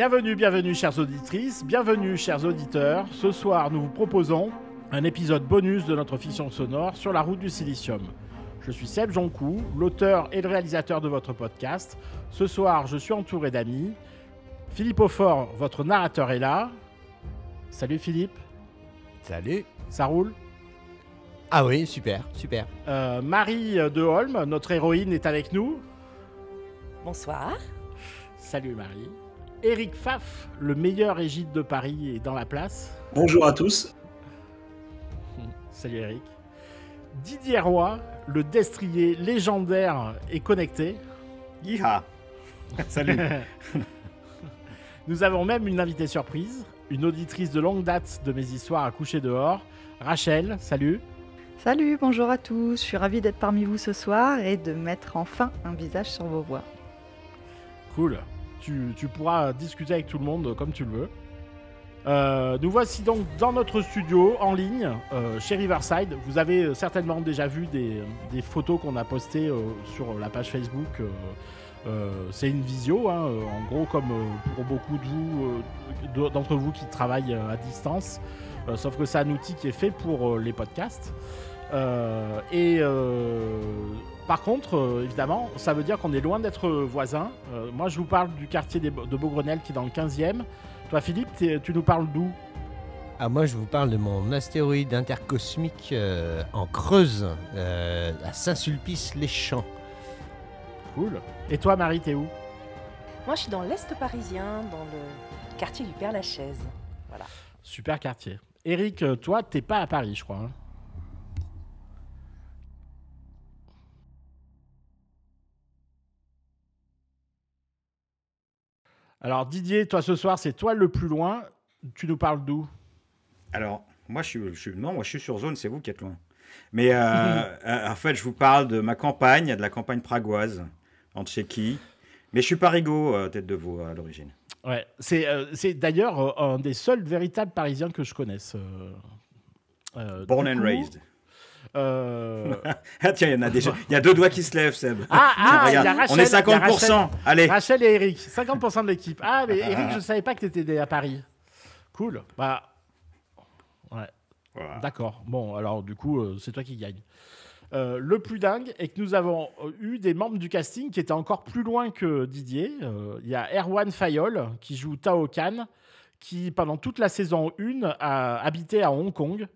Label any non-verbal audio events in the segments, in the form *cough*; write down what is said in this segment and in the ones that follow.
Bienvenue, bienvenue chères auditrices, bienvenue chers auditeurs. Ce soir, nous vous proposons un épisode bonus de notre fiction sonore sur la route du silicium. Je suis Seb Joncou, l'auteur et le réalisateur de votre podcast. Ce soir, je suis entouré d'amis. Philippe Aufort, votre narrateur est là. Salut Philippe. Salut. Ça roule Ah oui, super, super. Euh, Marie de Holm, notre héroïne, est avec nous. Bonsoir. Salut Marie. Eric Pfaff, le meilleur égide de Paris, est dans la place. Bonjour à tous. *laughs* Salut Eric. Didier Roy, le destrier légendaire et connecté. Gui-ha *laughs* Salut. *laughs* Nous avons même une invitée surprise, une auditrice de longue date de mes histoires à coucher dehors. Rachel, salut. Salut, bonjour à tous. Je suis ravie d'être parmi vous ce soir et de mettre enfin un visage sur vos voix. Cool tu, pourras discuter avec tout le monde comme tu le veux. Euh, nous voici donc dans notre studio en ligne euh, chez Riverside. Vous avez euh, certainement déjà vu des, photos qu'on a postées sur la page Facebook. c'est une visio, hein, en gros, comme pour beaucoup d'entre vous qui travaillent à distance. sauf que c'est un outil qui est fait pour les podcasts. et par contre, euh, évidemment, ça veut dire qu'on est loin d'être euh, voisins. Euh, moi, je vous parle du quartier de Beaugrenelle qui est dans le 15e. Toi, Philippe, tu nous parles d'où ah, Moi, je vous parle de mon astéroïde intercosmique en Creuse, à Saint-Sulpice-les-Champs. Cool. Et toi, Marie, t'es où Moi, je suis dans l'Est parisien, dans le quartier du Père-Lachaise. Voilà. Super quartier. Eric, toi, t'es pas à Paris, je crois. Hein Alors Didier, toi ce soir, c'est toi le plus loin. Tu nous parles d'où Alors, moi je suis, moi je suis sur zone, c'est vous qui êtes loin. Mais euh, *laughs* euh, en fait, je vous parle de ma campagne, de la campagne pragoise en Tchéquie. Mais je suis pas euh, tête de veau à l'origine. Ouais, c'est d'ailleurs un des seuls véritables Parisiens que je connaisse. Born and raised. Euh, *laughs* ah, tiens, il y en a déjà. Il y a deux doigts qui se lèvent, Seb. Ah, ah on est 50%. Rachel, Allez. et Eric, 50% de l'équipe. Ah, mais ah. Eric, je ne savais pas que tu étais à Paris. Cool. Bah. Ouais. D'accord. Bon, alors du coup, euh, c'est toi qui gagne. Euh, le plus dingue est que nous avons eu des membres du casting qui étaient encore plus loin que Didier. Il y a Erwan Fayol qui joue Tao Khan, qui pendant toute la saison 1 a habité à Hong Kong.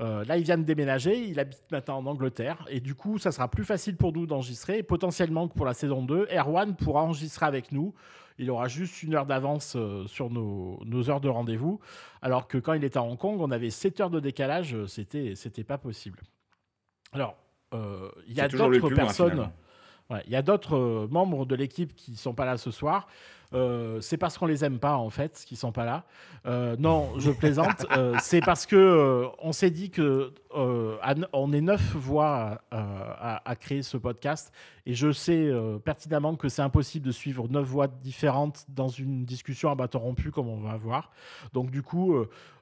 Euh, là, il vient de déménager, il habite maintenant en Angleterre, et du coup, ça sera plus facile pour nous d'enregistrer. potentiellement que pour la saison 2, Erwan pourra enregistrer avec nous. Il aura juste une heure d'avance euh, sur nos, heures de rendez-vous, alors que quand il était à Hong Kong, on avait 7 heures de décalage, euh, c'était, c'était pas possible. Alors, il y a d'autres personnes. il y a d'autres membres de l'équipe qui ne sont pas là ce soir. Euh, c'est parce qu'on les aime pas en fait qu'ils sont pas là. Euh, non, je plaisante. Euh, c'est parce que on s'est dit que on est neuf voix à, créer ce podcast et je sais pertinemment que c'est impossible de suivre neuf voix différentes dans une discussion à bâton rompu comme on va avoir Donc du coup,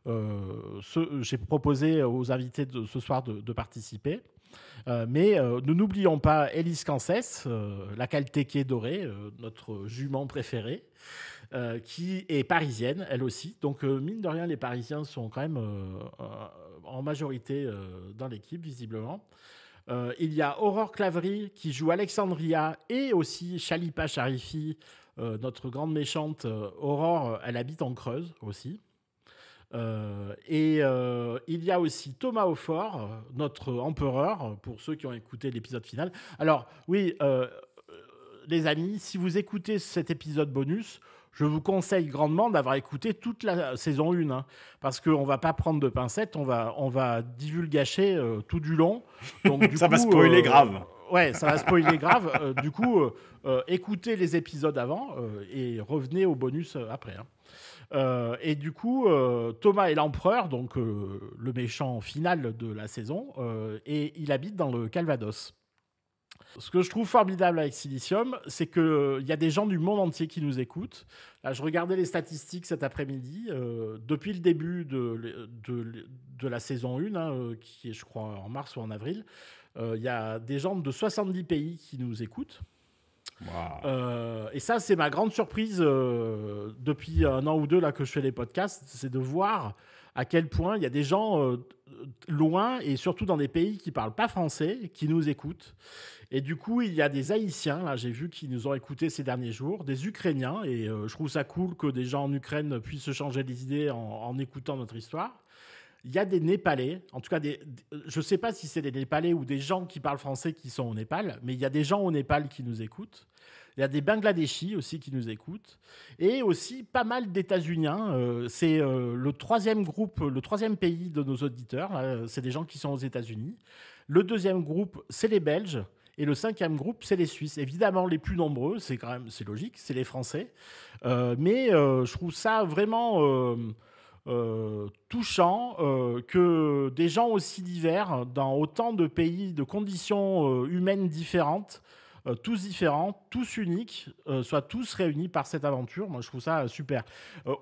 j'ai proposé aux invités de ce soir de participer. Euh, mais euh, nous n'oublions pas Elise Kansès, euh, la est dorée, notre jument préférée, qui est parisienne, elle aussi. Donc, mine de rien, les Parisiens sont quand même en majorité dans l'équipe, visiblement. il y a Aurore Clavry qui joue Alexandria et aussi Chalipa Sharifi, notre grande méchante. Aurore, elle habite en Creuse aussi. Euh, et euh, il y a aussi Thomas Aufort, notre empereur, pour ceux qui ont écouté l'épisode final. Alors oui, euh, les amis, si vous écoutez cet épisode bonus, je vous conseille grandement d'avoir écouté toute la saison 1, hein, parce qu'on ne va pas prendre de pincettes, on va, on va divulgacher tout du long. Donc, du ça coup, va spoiler grave ouais, ça va spoiler grave. Euh, du coup, euh, euh, écoutez les épisodes avant et revenez au bonus après. Hein. et du coup, Thomas est l'empereur, donc le méchant final de la saison, et il habite dans le Calvados. Ce que je trouve formidable avec Silicium, c'est qu'il il y a des gens du monde entier qui nous écoutent. Là, je regardais les statistiques cet après-midi. depuis le début de, de, la saison 1, hein, qui est, je crois, en mars ou en avril, il euh, y a des gens de 70 pays qui nous écoutent. Euh, et ça, c'est ma grande surprise euh, depuis un an ou deux là que je fais les podcasts, c'est de voir à quel point il y a des gens loin et surtout dans des pays qui ne parlent pas français qui nous écoutent. Et du coup, il y a des Haïtiens, là, j'ai vu qui nous ont écoutés ces derniers jours, des Ukrainiens, et je trouve ça cool que des gens en Ukraine puissent se changer les idées en écoutant notre histoire il y a des Népalais, en tout cas, des, je ne sais pas si c'est des Népalais ou des gens qui parlent français qui sont au Népal, mais il y a des gens au Népal qui nous écoutent. Il y a des Bangladeshis aussi qui nous écoutent. Et aussi pas mal détats unis hein. euh, c'est euh, le troisième groupe, le troisième pays de nos auditeurs. Euh, c'est des gens qui sont aux États-Unis. Le deuxième groupe, c'est les Belges. Et le cinquième groupe, c'est les Suisses. Évidemment, les plus nombreux, c'est quand même, c'est logique, c'est les Français. mais je trouve ça vraiment euh, touchant euh, que des gens aussi divers, dans autant de pays, de conditions euh, humaines différentes, tous différents, tous uniques, soient tous réunis par cette aventure. Moi, je trouve ça super.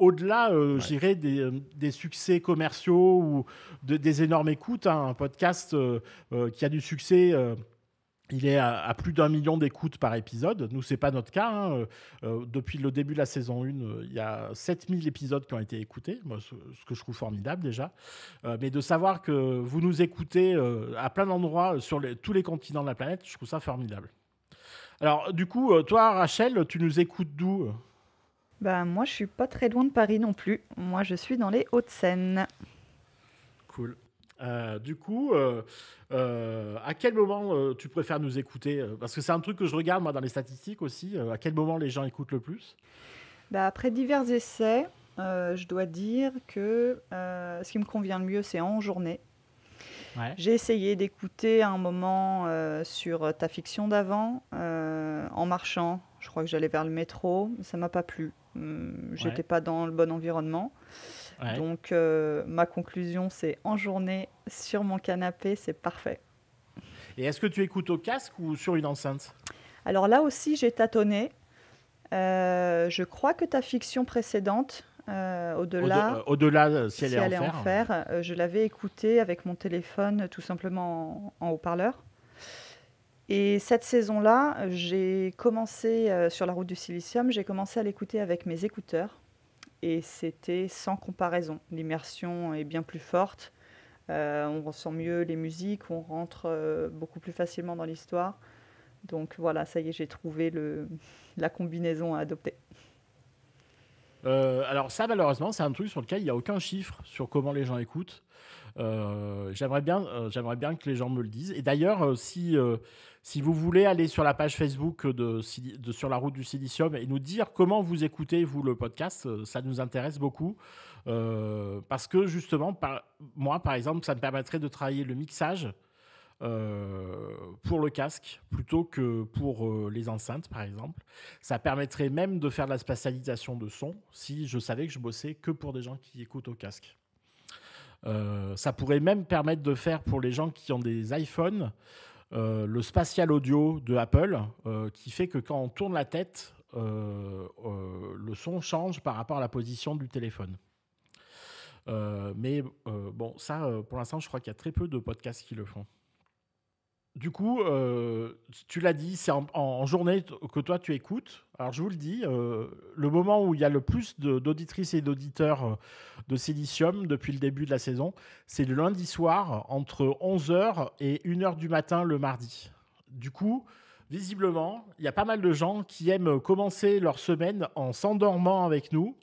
Au-delà, j'irai dirais, des, succès commerciaux ou des énormes écoutes. Hein, un podcast qui a du succès il est à, plus d'un million d'écoutes par épisode. Nous, c'est pas notre cas. Hein. Euh, euh, depuis le début de la saison 1, euh, il y a 7000 épisodes qui ont été écoutés, moi, ce, que je trouve formidable déjà. mais de savoir que vous nous écoutez à plein d'endroits sur tous les continents de la planète, je trouve ça formidable. Alors, du coup, toi, Rachel, tu nous écoutes d'où Bah, moi, je suis pas très loin de Paris non plus. Moi, je suis dans les Hauts-de-Seine. Cool. Euh, du coup, euh, euh, à quel moment tu préfères nous écouter Parce que c'est un truc que je regarde moi dans les statistiques aussi. à quel moment les gens écoutent le plus bah, Après divers essais, je dois dire que ce qui me convient le mieux, c'est en journée. J'ai essayé d'écouter un moment sur ta fiction d'avant en marchant. Je crois que j'allais vers le métro, ça m'a pas plu. Hum, j'étais pas dans le bon environnement. Donc euh, ma conclusion, c'est en journée, sur mon canapé, c'est parfait. Et est-ce que tu écoutes au casque ou sur une enceinte Alors là aussi, j'ai tâtonné. Euh, je crois que ta fiction précédente, au-delà, au-delà de, au si en, je l'avais écoutée avec mon téléphone tout simplement en, haut-parleur. Et cette saison-là, j'ai commencé euh, sur la route du silicium, j'ai commencé à l'écouter avec mes écouteurs et c'était sans comparaison. L'immersion est bien plus forte, euh, on ressent mieux les musiques, on rentre euh, beaucoup plus facilement dans l'histoire. Donc voilà, ça y est, j'ai trouvé le, la combinaison à adopter. Euh, alors ça, malheureusement, c'est un truc sur lequel il n'y a aucun chiffre sur comment les gens écoutent. j'aimerais bien, j'aimerais bien que les gens me le disent. Et d'ailleurs, si si vous voulez aller sur la page Facebook de, Sur la route du silicium et nous dire comment vous écoutez, vous, le podcast, euh, ça nous intéresse beaucoup. Euh, parce que justement, moi, par exemple, ça me permettrait de travailler le mixage euh, pour le casque plutôt que pour les enceintes, par exemple. Ça permettrait même de faire de la spatialisation de son si je savais que je bossais que pour des gens qui écoutent au casque. ça pourrait même permettre de faire pour les gens qui ont des iPhones euh, le spatial audio de Apple, euh, qui fait que quand on tourne la tête, euh, le son change par rapport à la position du téléphone. mais bon, ça, pour l'instant, je crois qu'il y a très peu de podcasts qui le font. Du coup, euh, tu l'as dit, c'est en, journée que toi tu écoutes. Alors je vous le dis, euh, le moment où il y a le plus d'auditrices et d'auditeurs euh, de Silicium depuis le début de la saison, c'est le lundi soir entre 11h et 1h du matin le mardi. Du coup, visiblement, il y a pas mal de gens qui aiment commencer leur semaine en s'endormant avec nous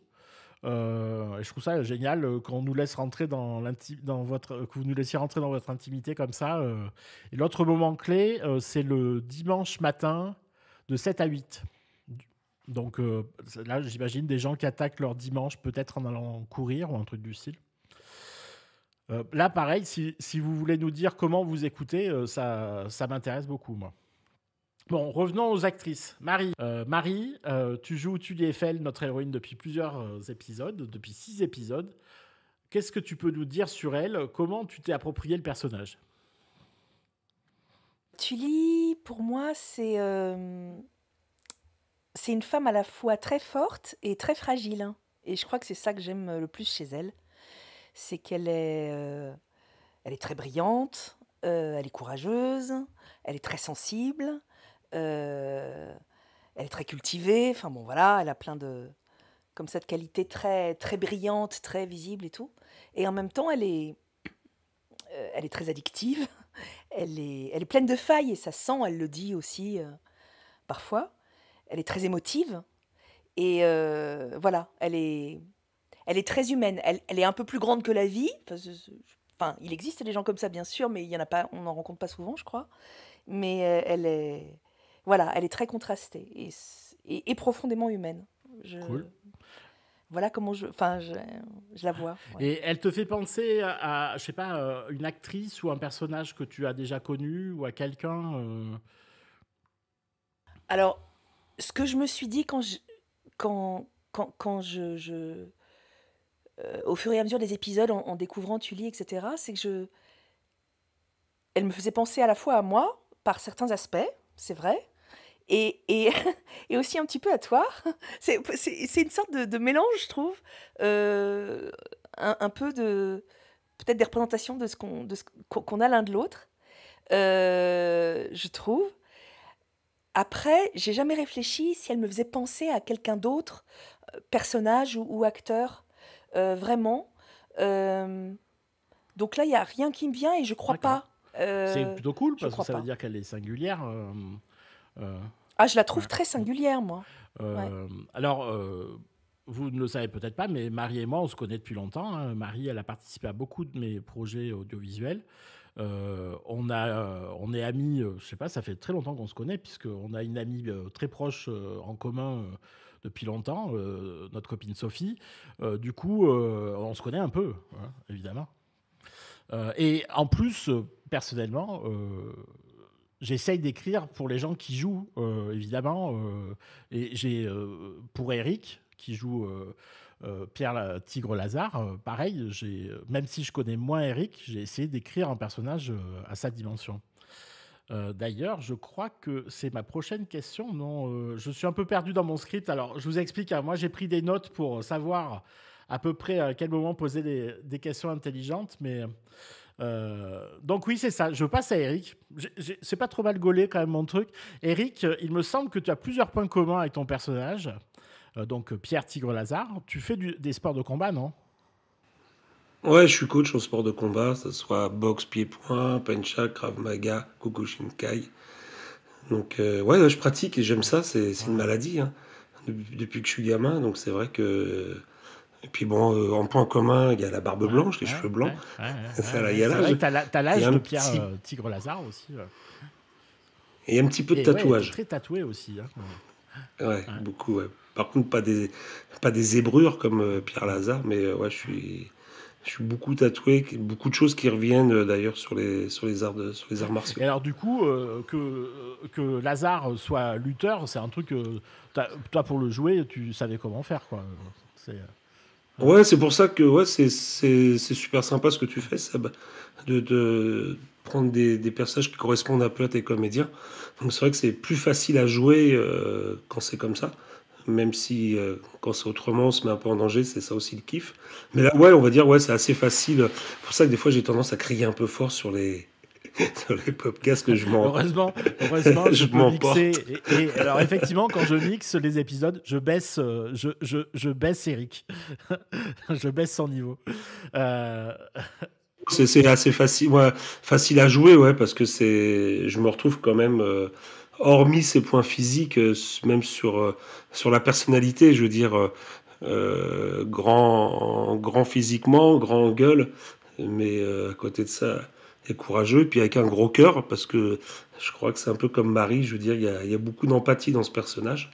euh, et je trouve ça génial euh, qu'on nous laisse rentrer dans dans votre, euh, que vous nous laissiez rentrer dans votre intimité comme ça. Et l'autre moment clé, c'est le dimanche matin de 7 à 8. Donc là, j'imagine des gens qui attaquent leur dimanche peut-être en allant courir ou un truc du style. là, pareil, si, vous voulez nous dire comment vous écoutez, ça, ça m'intéresse beaucoup, moi. Bon, revenons aux actrices. Marie, euh, Marie, euh, tu joues Tully Eiffel, notre héroïne, depuis plusieurs euh, épisodes, depuis six épisodes. Qu'est-ce que tu peux nous dire sur elle Comment tu t'es approprié le personnage Tully, pour moi, c'est une femme à la fois très forte et très fragile. Hein. Et je crois que c'est ça que j'aime le plus chez elle, c'est qu'elle est très brillante, elle est courageuse, elle est très sensible. Euh, elle est très cultivée, enfin bon voilà, elle a plein de comme cette qualité très très brillante, très visible et tout. Et en même temps, elle est euh, elle est très addictive, *laughs* elle est elle est pleine de failles et ça sent, elle le dit aussi euh, parfois. Elle est très émotive et voilà, elle est elle est très humaine, elle, elle, est un peu plus grande que la vie. Enfin, il existe des gens comme ça bien sûr, mais il y en a pas, on n'en rencontre pas souvent, je crois. Mais elle est voilà, elle est très contrastée et, profondément humaine. Cool. Voilà comment je, enfin, je, la vois. Et elle te fait penser à, je sais pas, euh, une actrice ou un personnage que tu as déjà connu ou à quelqu'un. Euh? Alors, ce que je me suis dit quand je, quand, je, euh, au fur et à mesure des épisodes, en, découvrant Tully, etc., c'est que je, elle me faisait penser à la fois à moi par certains aspects, c'est vrai, et, et, *laughs* et, aussi un petit peu à toi. *laughs* C'est une sorte de, mélange, je trouve, euh, un, peu de peut-être des représentations de ce qu'on a l'un de l'autre, euh, je trouve. Après, j'ai jamais réfléchi si elle me faisait penser à quelqu'un d'autre, euh, personnage ou, acteur, vraiment. donc là, il n'y a rien qui me vient et je ne crois pas. C'est plutôt cool parce que ça veut dire qu'elle est singulière. Euh, ah, je la trouve très singulière, moi. Euh, alors, euh, vous ne le savez peut-être pas, mais Marie et moi, on se connaît depuis longtemps. Hein. Marie, elle a participé à beaucoup de mes projets audiovisuels. on, a, on est amis, je je sais pas, ça fait très longtemps qu'on se connaît, puisqu'on a une amie très proche en commun depuis longtemps, notre copine Sophie. du coup, on se connaît un peu, hein, évidemment. et en plus, personnellement, j'essaye d'écrire pour les gens qui jouent, euh, évidemment. Euh, et j'ai euh, pour Eric qui joue Pierre Tigre Lazare, pareil. J'ai même si je connais moins Eric, j'ai essayé d'écrire un personnage à sa dimension. D'ailleurs, je crois que c'est ma prochaine question. Non, je suis un peu perdu dans mon script. Alors, je vous explique. Hein. moi, j'ai pris des notes pour savoir à peu près à quel moment poser des, des questions intelligentes, mais euh, donc oui, c'est ça. Je passe à Eric. C'est pas trop mal gaulé quand même mon truc. Eric, euh, il me semble que tu as plusieurs points communs avec ton personnage. Euh, donc Pierre Tigre Lazare, tu fais des sports de combat, non Ouais, je suis coach en sport de combat, que ce soit boxe, pied-point, pencha, krav maga, kokushinkai. Donc ouais, je pratique et j'aime ça. C'est une maladie hein. depuis, depuis que je suis gamin. Donc c'est vrai que et puis bon, euh, en point commun, il y a la barbe blanche, les cheveux blancs. ça, il a l'âge. T'as l'âge de Pierre euh, Tigre Lazare aussi. Euh. Et un petit peu de Et tatouage. très tatoué aussi. Hein. Ouais, beaucoup. Par contre, pas des, pas des zébrures comme Pierre Lazare, mais ouais, je suis je suis beaucoup tatoué, beaucoup de choses qui reviennent d'ailleurs sur les, sur, les arts de, les arts martiaux. Et alors du coup, que, que Lazare soit lutteur, c'est un truc, toi pour le jouer, tu savais comment faire quoi. C'est... Ouais, c'est pour ça que ouais, c'est super sympa ce que tu fais, ça de, de prendre des, personnages qui correspondent un peu à tes comédiens. Donc c'est vrai que c'est plus facile à jouer euh, quand c'est comme ça, même si euh, quand c'est autrement, on se met un peu en danger, c'est ça aussi le kiff. Mais là, ouais, on va dire, ouais, c'est assez facile. C'est pour ça que des fois, j'ai tendance à crier un peu fort sur les, *laughs* dans les podcasts que je m'en. Heureusement, heureusement, *laughs* je, m'en et, alors effectivement, quand je mixe les épisodes, je baisse, euh, je, je, je baisse Eric, *laughs* je baisse son niveau. Euh, c'est assez facile, facile à jouer, ouais, parce que c'est, je me retrouve quand même. Euh, hormis ses points physiques, même sur, sur la personnalité, je veux dire, grand, grand physiquement, grand gueule, mais à côté de ça, courageux, et puis avec un gros cœur, parce que je crois que c'est un peu comme Marie, je veux dire, il y a, beaucoup d'empathie dans ce personnage.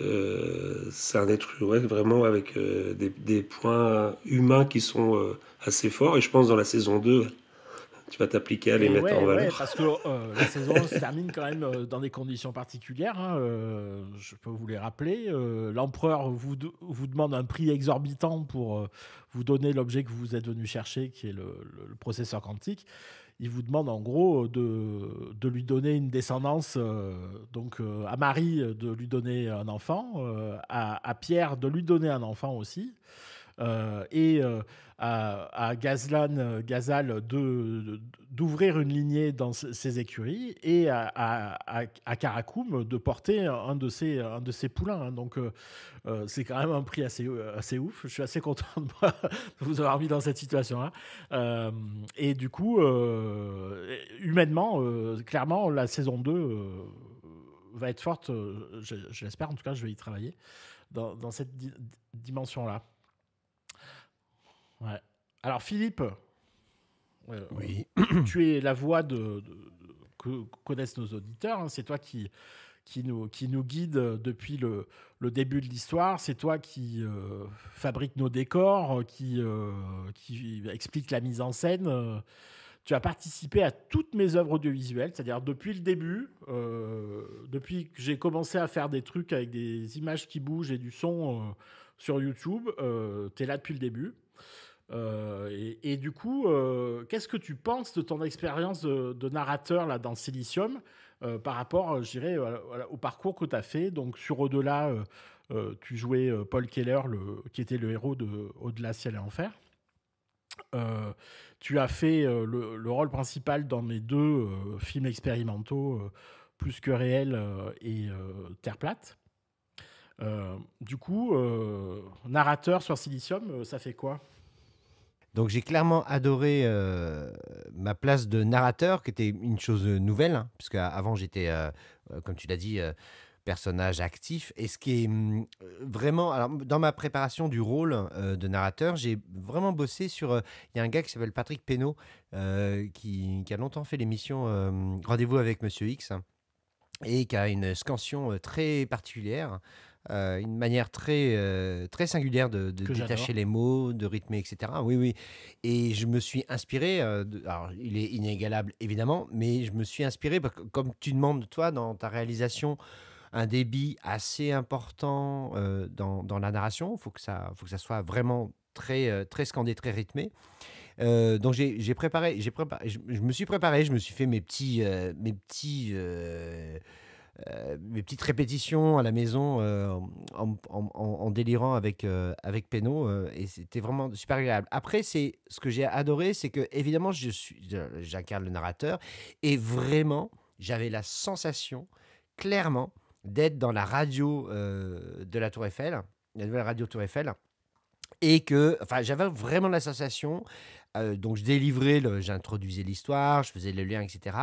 Euh, c'est un être humain vraiment avec euh, des, points humains qui sont euh, assez forts. Et je pense dans la saison 2, tu vas t'appliquer à les mettre en valeur. parce que la saison se termine quand même dans des conditions particulières. Hein, je peux vous les rappeler. L'empereur vous, vous demande un prix exorbitant pour vous donner l'objet que vous êtes venu chercher, qui est le processeur quantique il vous demande en gros euh, de, lui donner une descendance, euh, donc euh, à Marie de lui donner un enfant, à, à, Pierre de lui donner un enfant aussi. et à, Gazlan, euh, Gazal d'ouvrir une lignée dans ses écuries et à, Karakoum de porter un de ses, un de ses poulains. Hein. Donc euh, euh, c'est quand même un prix assez, assez ouf. Je suis assez content de, *laughs* vous avoir mis dans cette situation-là. et du coup, humainement, clairement, la saison 2 va être forte. je, l'espère, en tout cas, je vais y travailler dans, cette dimension-là. Alors Philippe, euh, *coughs* tu es la voix que connaissent nos auditeurs. Hein. C'est toi qui, qui, nous, qui guide euh, depuis le, début de l'histoire. C'est toi qui euh, fabrique nos décors, qui, qui explique la mise en scène. Tu as participé à toutes mes œuvres audiovisuelles, c'est-à-dire depuis le début, depuis que j'ai commencé à faire des trucs avec des images qui bougent et du son sur YouTube, tu es là depuis le début. Euh, et, du coup, euh, qu'est-ce que tu penses de ton expérience de, narrateur là, dans Silicium euh, par rapport, je au parcours que tu as fait Donc, sur Au-delà, tu jouais Paul Keller, le, qui était le héros de Au-delà, Ciel et Enfer. tu as fait le, le, rôle principal dans mes deux films expérimentaux, Plus que réel et Terre plate. Euh, du coup, euh, narrateur sur Silicium, euh, ça fait quoi donc j'ai clairement adoré ma place de narrateur, qui était une chose nouvelle, hein, puisque avant j'étais, comme tu l'as dit, personnage actif. Et ce qui est hum, vraiment, alors dans ma préparation du rôle de narrateur, j'ai vraiment bossé sur. Il y a un gars qui s'appelle Patrick Penaud, qui, a longtemps fait l'émission Rendez-vous avec Monsieur X. Hein, et qui a une scansion très particulière, euh, une manière très, euh, très singulière de, détacher les mots, de rythmer, etc. Oui, oui. Et je me suis inspiré, euh, alors il est inégalable évidemment, mais je me suis inspiré, parce que, comme tu demandes, toi, dans ta réalisation, un débit assez important dans, dans, la narration, il faut, que ça, faut que ça soit vraiment très, très scandé, très rythmé. donc j'ai préparé, j'ai préparé, je, me suis préparé, je me suis fait mes petits, mes petits, euh, mes petites répétitions à la maison euh, en, délirant avec, euh, avec Peno et c'était vraiment super agréable. Après, c'est ce que j'ai adoré, c'est que évidemment, je suis, j'incarne le narrateur et vraiment, j'avais la sensation clairement d'être dans la radio de la Tour Eiffel, la nouvelle radio Tour Eiffel. Et que, enfin, j'avais vraiment la sensation, donc je délivrais, j'introduisais l'histoire, je faisais le lien, etc.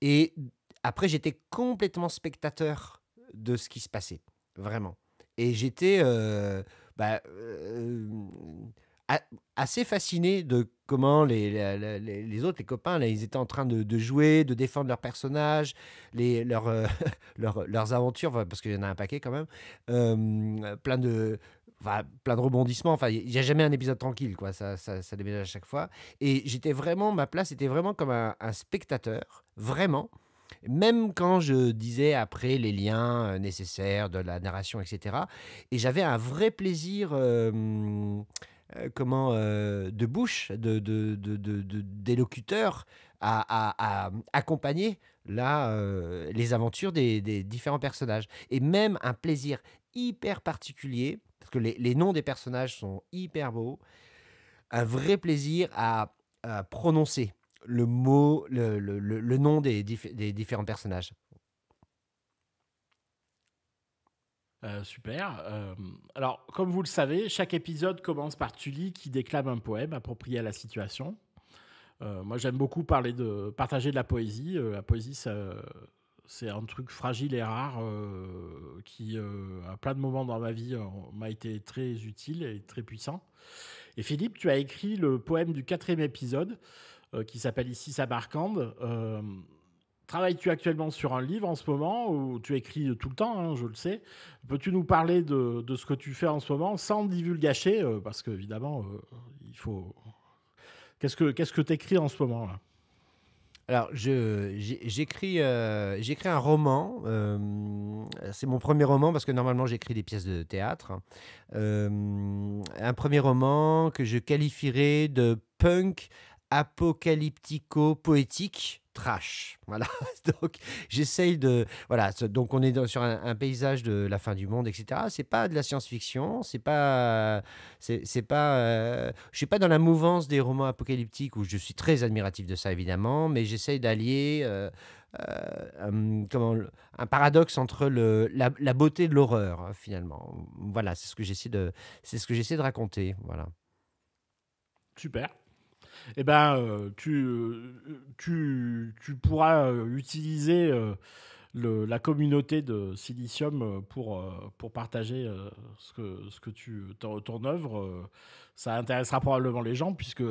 Et après, j'étais complètement spectateur de ce qui se passait, vraiment. Et j'étais euh, bah, euh, assez fasciné de comment les, autres, les copains, là, ils étaient en train de, jouer, de défendre leurs personnages, les, leurs, euh, *laughs* aventures, parce qu'il y en a un paquet quand même, plein de... plein de rebondissements. Enfin, il n'y a jamais un épisode tranquille, quoi. Ça, déménage à chaque fois. Et j'étais vraiment, ma place était vraiment comme un spectateur, vraiment. Même quand je disais après les liens euh, nécessaires de la narration, etc. Et j'avais un vrai plaisir. Euh, euh, comment de bouche de, à, accompagner les aventures des, différents personnages et même un plaisir hyper particulier parce que les, noms des personnages sont hyper beaux un vrai plaisir à prononcer le mot, le, nom des, différents personnages. Euh, super. Euh, alors, comme vous le savez, chaque épisode commence par Tully qui déclame un poème approprié à la situation. Euh, moi, j'aime beaucoup parler de partager de la poésie. la poésie, c'est un truc fragile et rare qui, à plein de moments dans ma vie, m'a été très utile et très puissant. Et Philippe, tu as écrit le poème du quatrième épisode euh, qui s'appelle ici Samarkand. Euh, travailles-tu actuellement sur un livre en ce moment ou tu écris tout le temps, hein, je le sais. Peux-tu nous parler de, ce que tu fais en ce moment sans divulgacher euh, Parce qu'évidemment, il faut. Qu'est-ce que tu écris en ce moment là alors, j'écris euh, un roman. c'est mon premier roman parce que normalement j'écris des pièces de théâtre. un premier roman que je qualifierais de punk apocalyptico-poétique trash. Voilà. *laughs* Donc j'essaye de voilà. Donc on est sur un, paysage de la fin du monde, etc. C'est pas de la science-fiction. C'est pas c'est pas. Euh, je suis pas dans la mouvance des romans apocalyptiques où je suis très admiratif de ça évidemment, mais j'essaye d'allier. un, euh, euh, hum, comment, un paradoxe entre la, beauté de l'horreur hein, finalement. Voilà, c'est ce que j'essaie de, c'est ce que j'essaie de raconter. Voilà. Super eh ben, euh, euh, tu, pourras euh, utiliser la communauté de Silicium pour, pour partager ce que, ce que tu, ton, œuvre. Ça intéressera probablement les gens, puisque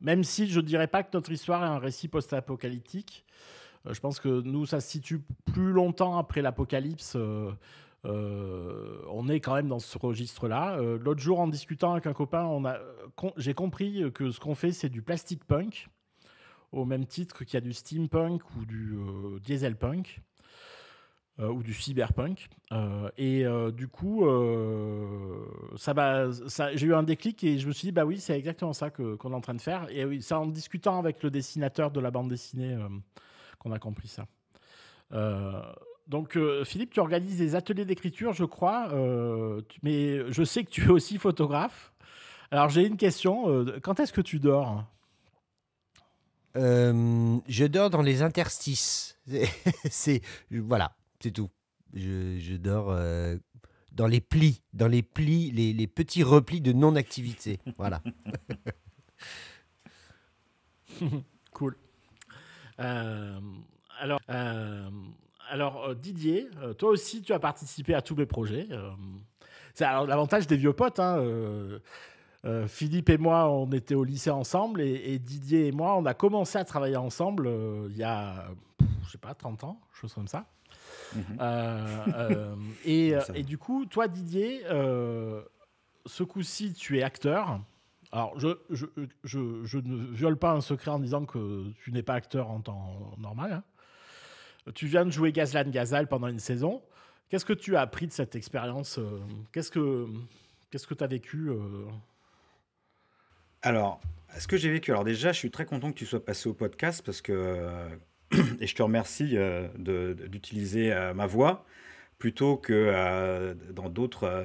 même si je ne dirais pas que notre histoire est un récit post-apocalyptique, je pense que nous, ça se situe plus longtemps après l'apocalypse. Euh, on est quand même dans ce registre-là. Euh, l'autre jour, en discutant avec un copain, euh, j'ai compris que ce qu'on fait, c'est du plastic punk, au même titre qu'il y a du steampunk ou du diesel punk. ou du cyberpunk. et du coup, ça, j'ai eu un déclic et je me suis dit, bah oui, c'est exactement ça qu'on est en train de faire. Et oui, c'est en discutant avec le dessinateur de la bande dessinée qu'on a compris ça. Donc, euh, Philippe, tu organises des ateliers d'écriture, je crois, euh, mais je sais que tu es aussi photographe. Alors, j'ai une question. Euh, quand est-ce que tu dors Je dors dans les interstices. *laughs* c'est voilà, c'est tout. Je, dors dans les plis, dans les plis, les, petits replis de non-activité. *laughs* Voilà. *laughs* cool. alors alors euh, Didier, euh, toi aussi, tu as participé à tous mes projets. Euh, c'est alors l'avantage des vieux potes. Hein, Philippe et moi, on était au lycée ensemble et, Didier et moi, on a commencé à travailler ensemble il y a, je sais pas, 30 ans, chose comme ça. Mhm. *laughs* et, du coup, toi, Didier, ce coup-ci, tu es acteur. Alors, je, ne viole pas un secret en disant que tu n'es pas acteur en temps normal. Hein. Tu viens de jouer Gazlan Gazal pendant une saison. Qu'est-ce que tu as appris de cette expérience euh, Qu'est-ce que quest tu as vécu euh Alors, ce que j'ai vécu, alors déjà, je suis très content que tu sois passé au podcast parce que euh, *clears throat* et je te remercie d'utiliser ma voix plutôt que euh, dans d'autres euh,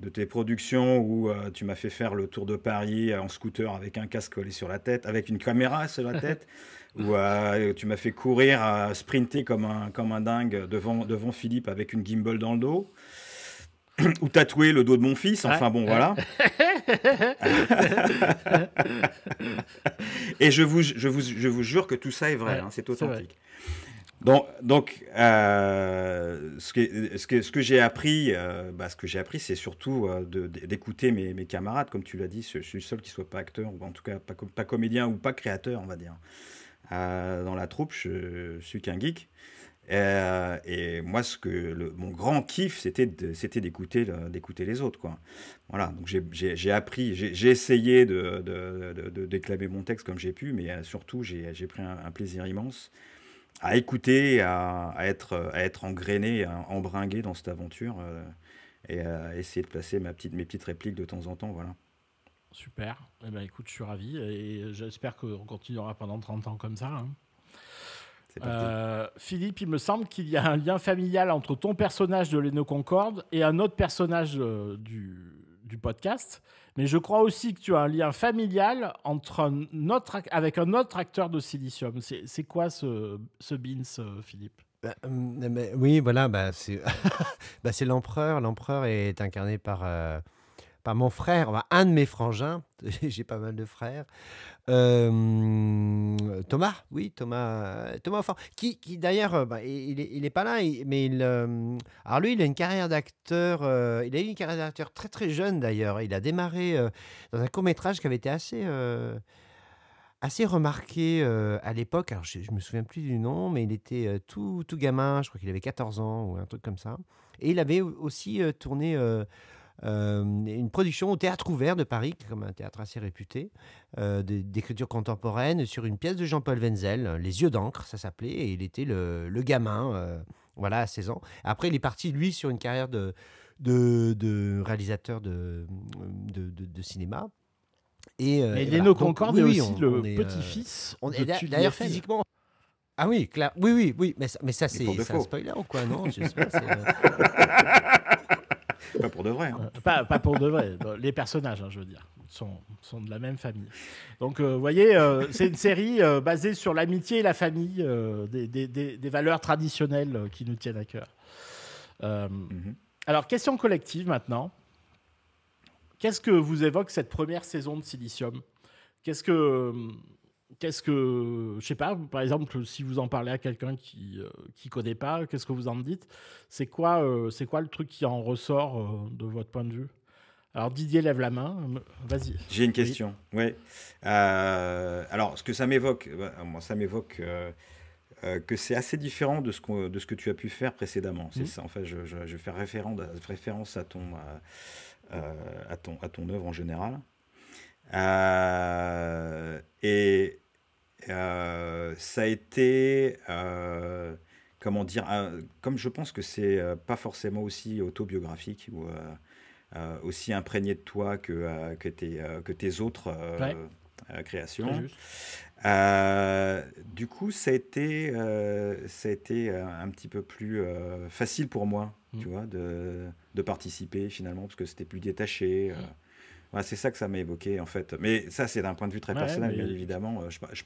de tes productions où euh, tu m'as fait faire le tour de Paris en scooter avec un casque collé sur la tête, avec une caméra sur la tête, *laughs* où tu m'as fait courir, sprinter comme un, comme un dingue devant, devant Philippe avec une gimbal dans le dos, *clears throat* ou tatouer le dos de mon fils, enfin bon voilà. *laughs* Et je vous, je, vous, je vous jure que tout ça est vrai, hein, c'est authentique. Donc, euh, ce que, j'ai appris, euh, bah, ce que j'ai appris, c'est surtout euh, d'écouter mes, camarades, comme tu l'as dit. Je, suis le seul qui soit pas acteur, ou en tout cas pas, comédien ou pas créateur, on va dire. dans la troupe, je, suis qu'un geek. Et, moi, ce que mon grand kiff, c'était d'écouter les autres, quoi. Voilà. Donc j'ai appris, j'ai essayé de, déclamer mon texte comme j'ai pu, mais surtout j'ai pris un plaisir immense à écouter, à, être, à être engrainé, embringué dans cette aventure euh, et à essayer de passer mes petites répliques de temps en temps. Voilà. Super. Eh ben, écoute, je suis ravi et j'espère qu'on continuera pendant 30 ans comme ça. Hein. Euh, Philippe, il me semble qu'il y a un lien familial entre ton personnage de Leno Concorde et un autre personnage euh, du podcast mais je crois aussi que tu as un lien familial entre notre avec un autre acteur de Silicium. C'est quoi ce, ce Beans, euh, Philippe bah, hum, oui, voilà, bah, *laughs* bah, c'est l'empereur. L'empereur est incarné par, euh, par mon frère, un de mes frangins. *laughs* J'ai pas mal de frères. Euh, Thomas, oui, Thomas, Thomas Fort, qui, d'ailleurs, euh, bah, il, n'est pas là, mais il, euh, alors lui, il a une carrière d'acteur, il a eu une carrière d'acteur très très jeune d'ailleurs. Il a démarré dans un court métrage qui avait été assez assez remarqué à l'époque. Alors, je, me souviens plus du nom, mais il était tout, tout gamin. Je crois qu'il avait 14 ans ou un truc comme ça. Et il avait aussi tourné euh, une production au théâtre ouvert de Paris, comme un théâtre assez réputé, euh, d'écriture contemporaine, sur une pièce de Jean-Paul Wenzel, euh, Les yeux d'encre, ça s'appelait, et il était le, le gamin, voilà, à 16 ans. Après, il est parti, lui, sur une carrière de, de, réalisateur de, de cinéma. Et, euh, et, Concorde est aussi le petit-fils. D'ailleurs, physiquement. Ah oui, clair. Oui, oui, oui. Mais, ça, mais ça c'est un spoiler ou quoi Non *laughs* pas pour de vrai. Hein. Euh, pas, pour de vrai. *laughs* Les personnages, hein, je veux dire, sont, sont, de la même famille. Donc, euh, vous voyez, euh, c'est une série basée sur l'amitié et la famille, des, des, valeurs traditionnelles qui nous tiennent à cœur. Mm-hmm. Alors, question collective maintenant. Qu'est-ce que vous évoque cette première saison de Silicium Qu'est-ce que qu'est-ce que, je sais pas, par exemple, si vous en parlez à quelqu'un qui ne euh, qui connaît pas, qu'est-ce que vous en dites C'est quoi, euh, c'est quoi le truc qui en ressort euh, de votre point de vue alors Didier lève la main, vas-y. J'ai une question. Oui. alors ce que ça m'évoque, ben, moi ça m'évoque que c'est assez différent de ce, de ce que tu as pu faire précédemment. C'est mhm. ça. En fait, je, je, je fais référence à ton à ton à ton œuvre en général. et euh, ça a été, euh, comment dire, comme je pense que c'est euh, pas forcément aussi autobiographique ou aussi imprégné de toi que, tes, que tes autres créations. du coup, ça a été, un petit peu plus facile pour moi, mmh. tu vois, de, participer finalement, parce que c'était plus détaché. Mmh c'est ça que ça m'a évoqué en fait. Mais ça, c'est d'un point de vue très personnel, bien évidemment. Euh, je, je,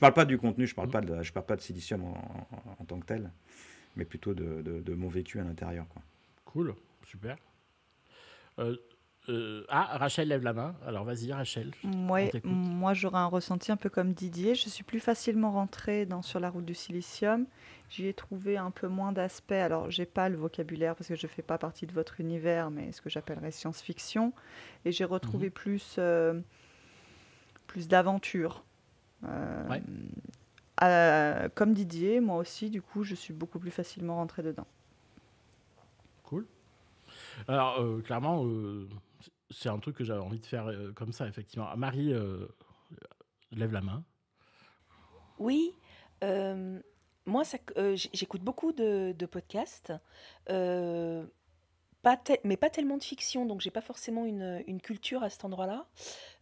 parle, pas du contenu, je parle mm. pas je parle pas de Silicium en, tant que tel, mais plutôt de, mon vécu à l'intérieur. Quoi. Cool, super. Euh, euh, ah, Rachel lève la main. Alors vas-y, Rachel. Moi, moi j'aurais un ressenti un peu comme Didier. Je suis plus facilement rentré dans, sur la route du silicium J'y ai trouvé un peu moins d'aspects. Alors, j'ai pas le vocabulaire parce que je ne fais pas partie de votre univers, mais ce que j'appellerais science-fiction. Et j'ai retrouvé mhm. plus, euh, plus d'aventure. Euh, comme Didier, moi aussi, du coup, je suis beaucoup plus facilement rentrée dedans. Cool. Alors, euh, clairement, c'est un truc que j'avais envie de faire comme ça, effectivement. Marie, lève la main. Oui. Moi, euh, j'écoute beaucoup de, podcasts, euh, pas mais pas tellement de fiction, donc j'ai pas forcément une, culture à cet endroit-là.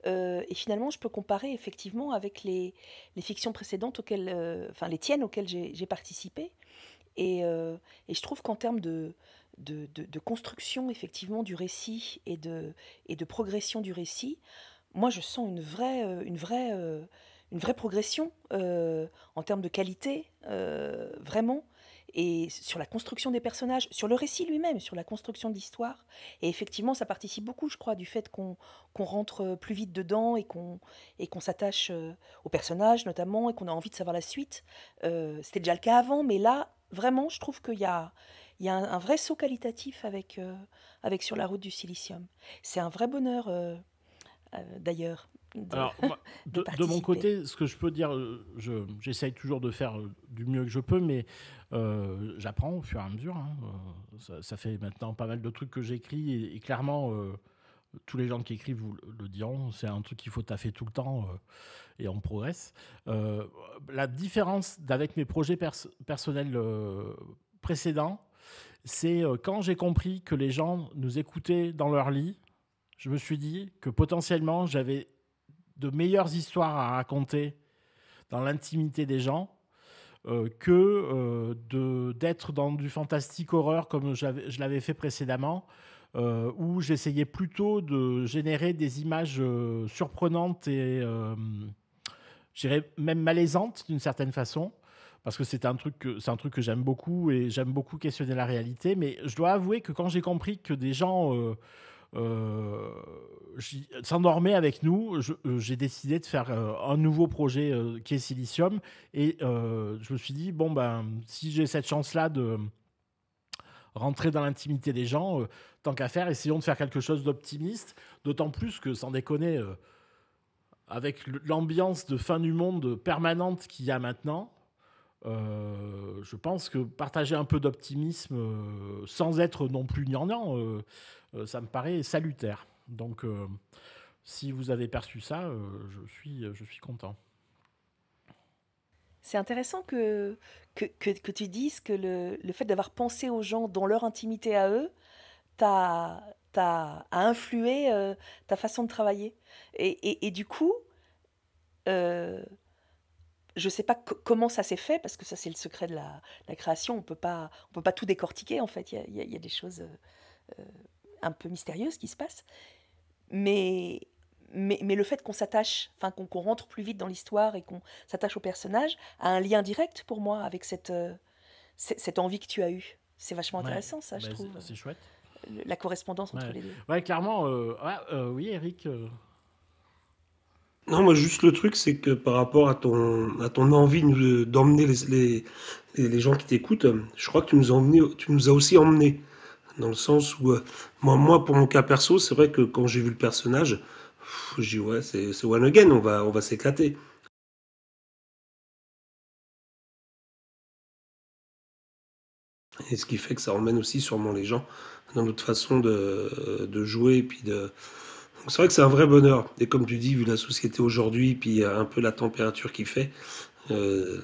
Euh, et finalement, je peux comparer effectivement avec les, fictions précédentes auxquelles, enfin les tiennes auxquelles j'ai participé. Et, je trouve qu'en termes de, de, construction effectivement du récit et de, et de progression du récit, moi, je sens une vraie, une vraie une vraie progression euh, en termes de qualité, euh, vraiment, et sur la construction des personnages, sur le récit lui-même, sur la construction de l'histoire. Et effectivement, ça participe beaucoup, je crois, du fait qu'on rentre plus vite dedans et qu'on s'attache euh, aux personnages, notamment, et qu'on a envie de savoir la suite. C'était déjà le cas avant, mais là, vraiment, je trouve qu'il y a, il un, vrai saut qualitatif avec, avec Sur la route du silicium. C'est un vrai bonheur, d'ailleurs. *laughs* de, mon côté, ce que je peux dire, euh, j'essaye toujours de faire euh, du mieux que je peux, mais euh, j'apprends au fur et à mesure. Hein, ça, fait maintenant pas mal de trucs que j'écris, et, clairement, tous les gens qui écrivent vous le, diront, c'est un truc qu'il faut taffer tout le temps et on progresse. la différence avec mes projets personnels précédents, c'est quand j'ai compris que les gens nous écoutaient dans leur lit, je me suis dit que potentiellement j'avais de meilleures histoires à raconter dans l'intimité des gens euh, que euh, de, d'être dans du fantastique horreur comme je l'avais fait précédemment, euh, où j'essayais plutôt de générer des images surprenantes et, même malaisantes d'une certaine façon. Parce que c'est un truc que, c'est un truc que j'aime beaucoup et j'aime beaucoup questionner la réalité. Mais je dois avouer que quand j'ai compris que des gens euh, s'endormait avec nous. Euh, j'ai décidé de faire euh, un nouveau projet qui est Silicium. Et je me suis dit, bon, ben, si j'ai cette chance-là de rentrer dans l'intimité des gens, tant qu'à faire, essayons de faire quelque chose d'optimiste. D'autant plus que, sans déconner, avec l'ambiance de fin du monde permanente qu'il y a maintenant, je pense que partager un peu d'optimisme sans être non plus gnangnan, euh, ça me paraît salutaire. Donc, euh, si vous avez perçu ça, euh, je, suis, je suis content. C'est intéressant que que, tu dises que le, fait d'avoir pensé aux gens dans leur intimité à eux t'a influé ta façon de travailler. Et, du coup, je ne sais pas comment ça s'est fait, parce que ça c'est le secret de la, la création, on ne peut pas tout décortiquer en fait, il y a, des choses un peu mystérieuse qui se passe. Mais, mais, le fait qu'on s'attache, enfin qu'on rentre plus vite dans l'histoire et qu'on s'attache au personnage, a un lien direct pour moi avec cette, euh, cette envie que tu as eue. C'est vachement intéressant, ça, je bah, trouve. C'est chouette. La correspondance entre les deux. Ouais, clairement. Euh, ah, euh, oui, Eric. Non, moi, juste le truc, c'est que par rapport à ton, à ton envie d'emmener les, les, les, gens qui t'écoutent, je crois que tu nous, as emmené, tu nous as aussi emmenés dans le sens où, euh, moi, pour mon cas perso, c'est vrai que quand j'ai vu le personnage, je ouais, c'est One Again, on va, on va s'éclater. Et ce qui fait que ça emmène aussi sûrement les gens dans notre façon de, jouer. puis de... c'est vrai que c'est un vrai bonheur. Et comme tu dis, vu la société aujourd'hui, puis euh, un peu la température qui fait, c'est euh,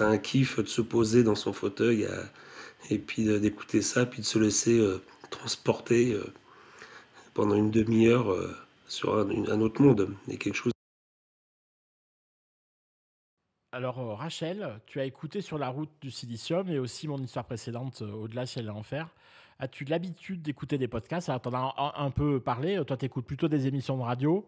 un kiff de se poser dans son fauteuil à, et puis d'écouter ça, puis de se laisser euh, transporter euh, pendant une demi-heure euh, sur un, autre monde et quelque chose. Alors Rachel, tu as écouté sur la route du silicium et aussi mon histoire précédente au-delà ciel et enfer. As-tu l'habitude d'écouter des podcasts Alors, t'en as un, peu parlé. Euh, toi, t'écoutes plutôt des émissions de radio.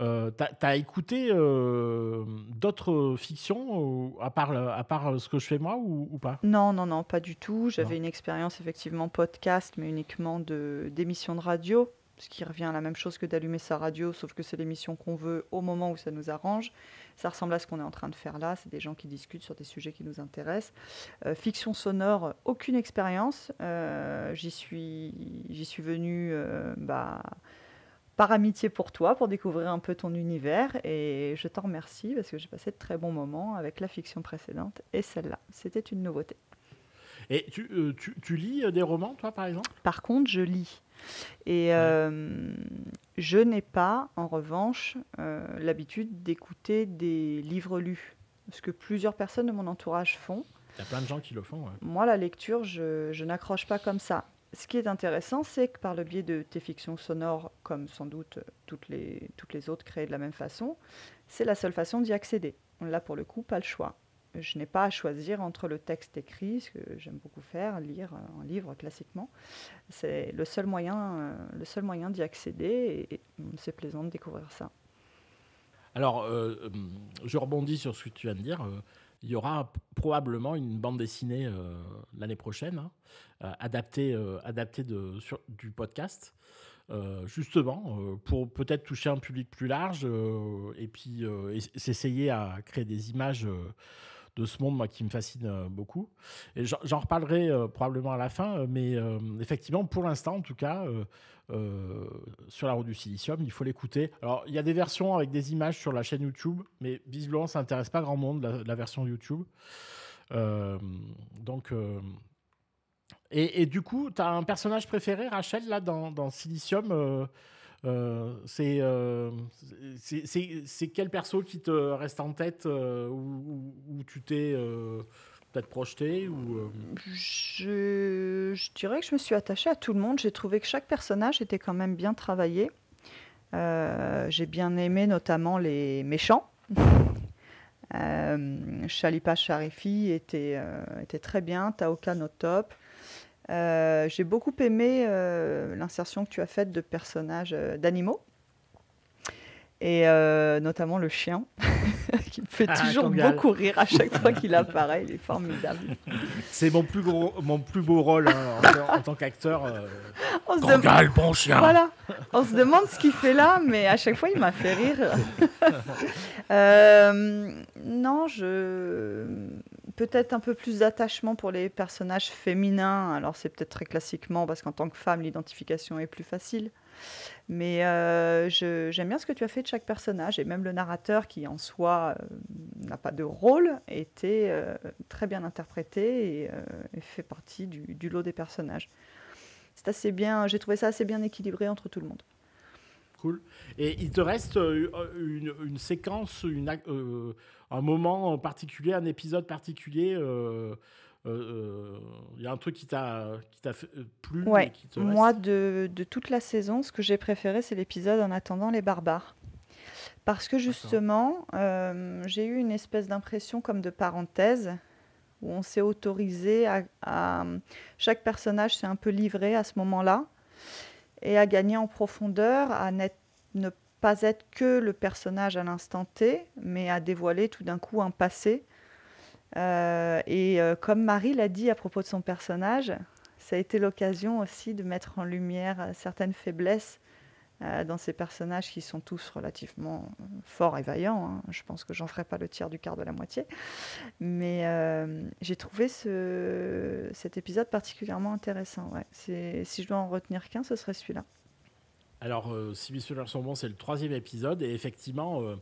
Euh, t'as, écouté euh, d'autres fictions à part à part euh, ce que je fais moi ou, pas Non, non, non, pas du tout. J'avais une expérience effectivement podcast, mais uniquement de d'émissions de radio, ce qui revient à la même chose que d'allumer sa radio, sauf que c'est l'émission qu'on veut au moment où ça nous arrange. Ça ressemble à ce qu'on est en train de faire là. C'est des gens qui discutent sur des sujets qui nous intéressent. Euh, fiction sonore, aucune expérience. Euh, j'y suis, j'y suis venue. Euh, bah, par amitié pour toi, pour découvrir un peu ton univers. Et je t'en remercie parce que j'ai passé de très bons moments avec la fiction précédente et celle-là. C'était une nouveauté. Et tu, euh, lis euh, des romans, toi, par exemple Par contre, je lis. Et euh, je n'ai pas, en revanche, l'habitude d'écouter des livres lus. Ce que plusieurs personnes de mon entourage font. Il y a plein de gens qui le font. Moi, la lecture, je, n'accroche pas comme ça. Ce qui est intéressant, c'est que par le biais de tes fictions sonores, comme sans doute toutes les, toutes les autres créées de la même façon, c'est la seule façon d'y accéder. On l'a pour le coup, pas le choix je n'ai pas à choisir entre le texte écrit, ce que j'aime beaucoup faire, lire un livre classiquement. C'est le seul moyen, euh, le seul moyen d'y accéder et, c'est plaisant de découvrir ça. Alors, euh, euh, je rebondis sur ce que tu viens de dire. Il y aura probablement une bande dessinée l'année prochaine, hein, adaptée, de, sur, du podcast. justement, pour peut-être toucher un public plus large et puis s'essayer à créer des images de ce monde, moi, qui me fascine euh, beaucoup. Et j'en reparlerai euh, probablement à la fin, euh, mais effectivement, pour l'instant, en tout cas, sur la route du silicium, il faut l'écouter. Alors, il y a des versions avec des images sur la chaîne YouTube, mais visiblement, ça n'intéresse pas grand monde, la, version YouTube. donc. Et, du coup, tu as un personnage préféré, Rachel, là, dans, dans Silicium euh, euh, c'est c'est quel perso qui te reste en tête euh, où, tu t'es peut-être projeté ou je, je, dirais que je me suis attachée à tout le monde. J'ai trouvé que chaque personnage était quand même bien travaillé. j'ai bien aimé notamment les méchants. Euh, Sharifi était, était très bien, Taoka au top. Euh, j'ai beaucoup aimé euh, l'insertion que tu as faite de personnages euh, d'animaux. Et notamment le chien, *laughs* qui me fait ah, toujours beaucoup rire à chaque fois qu'il *laughs* apparaît, il est formidable. C'est mon plus, mon plus beau rôle hein, en, tant qu'acteur. Kangal, bon chien Voilà, on se demande ce qu'il fait là, mais à chaque fois il m'a fait rire. *laughs* non, je peut-être un peu plus d'attachement pour les personnages féminins. Alors c'est peut-être très classiquement parce qu'en tant que femme, l'identification est plus facile. Mais euh, j'aime bien ce que tu as fait de chaque personnage et même le narrateur qui en soi euh, n'a pas de rôle était euh, très bien interprété et, fait partie du, lot des personnages. C'est assez bien, j'ai trouvé ça assez bien équilibré entre tout le monde. Cool. Et il te reste une, séquence, une un moment particulier, un épisode particulier euh, euh, euh, il euh, y a un truc qui t'a plu ouais. qui Moi, de, toute la saison, ce que j'ai préféré, c'est l'épisode En attendant les barbares. Parce que justement, j'ai eu une espèce d'impression comme de parenthèse où on s'est autorisé à, à, Chaque personnage s'est un peu livré à ce moment-là et à gagner en profondeur, à ne pas pas être que le personnage à l'instant T, mais à dévoiler tout d'un coup un passé. Euh, et euh, comme Marie l'a dit à propos de son personnage, ça a été l'occasion aussi de mettre en lumière euh, certaines faiblesses dans ces personnages qui sont tous relativement forts et vaillants. Hein. Je pense que j'en ferai pas le tiers du quart de la moitié. Mais j'ai trouvé cet épisode particulièrement intéressant. Si je dois en retenir qu'un, ce serait celui-là. Alors, si monsieur sont c'est le troisième épisode. Et effectivement, euh,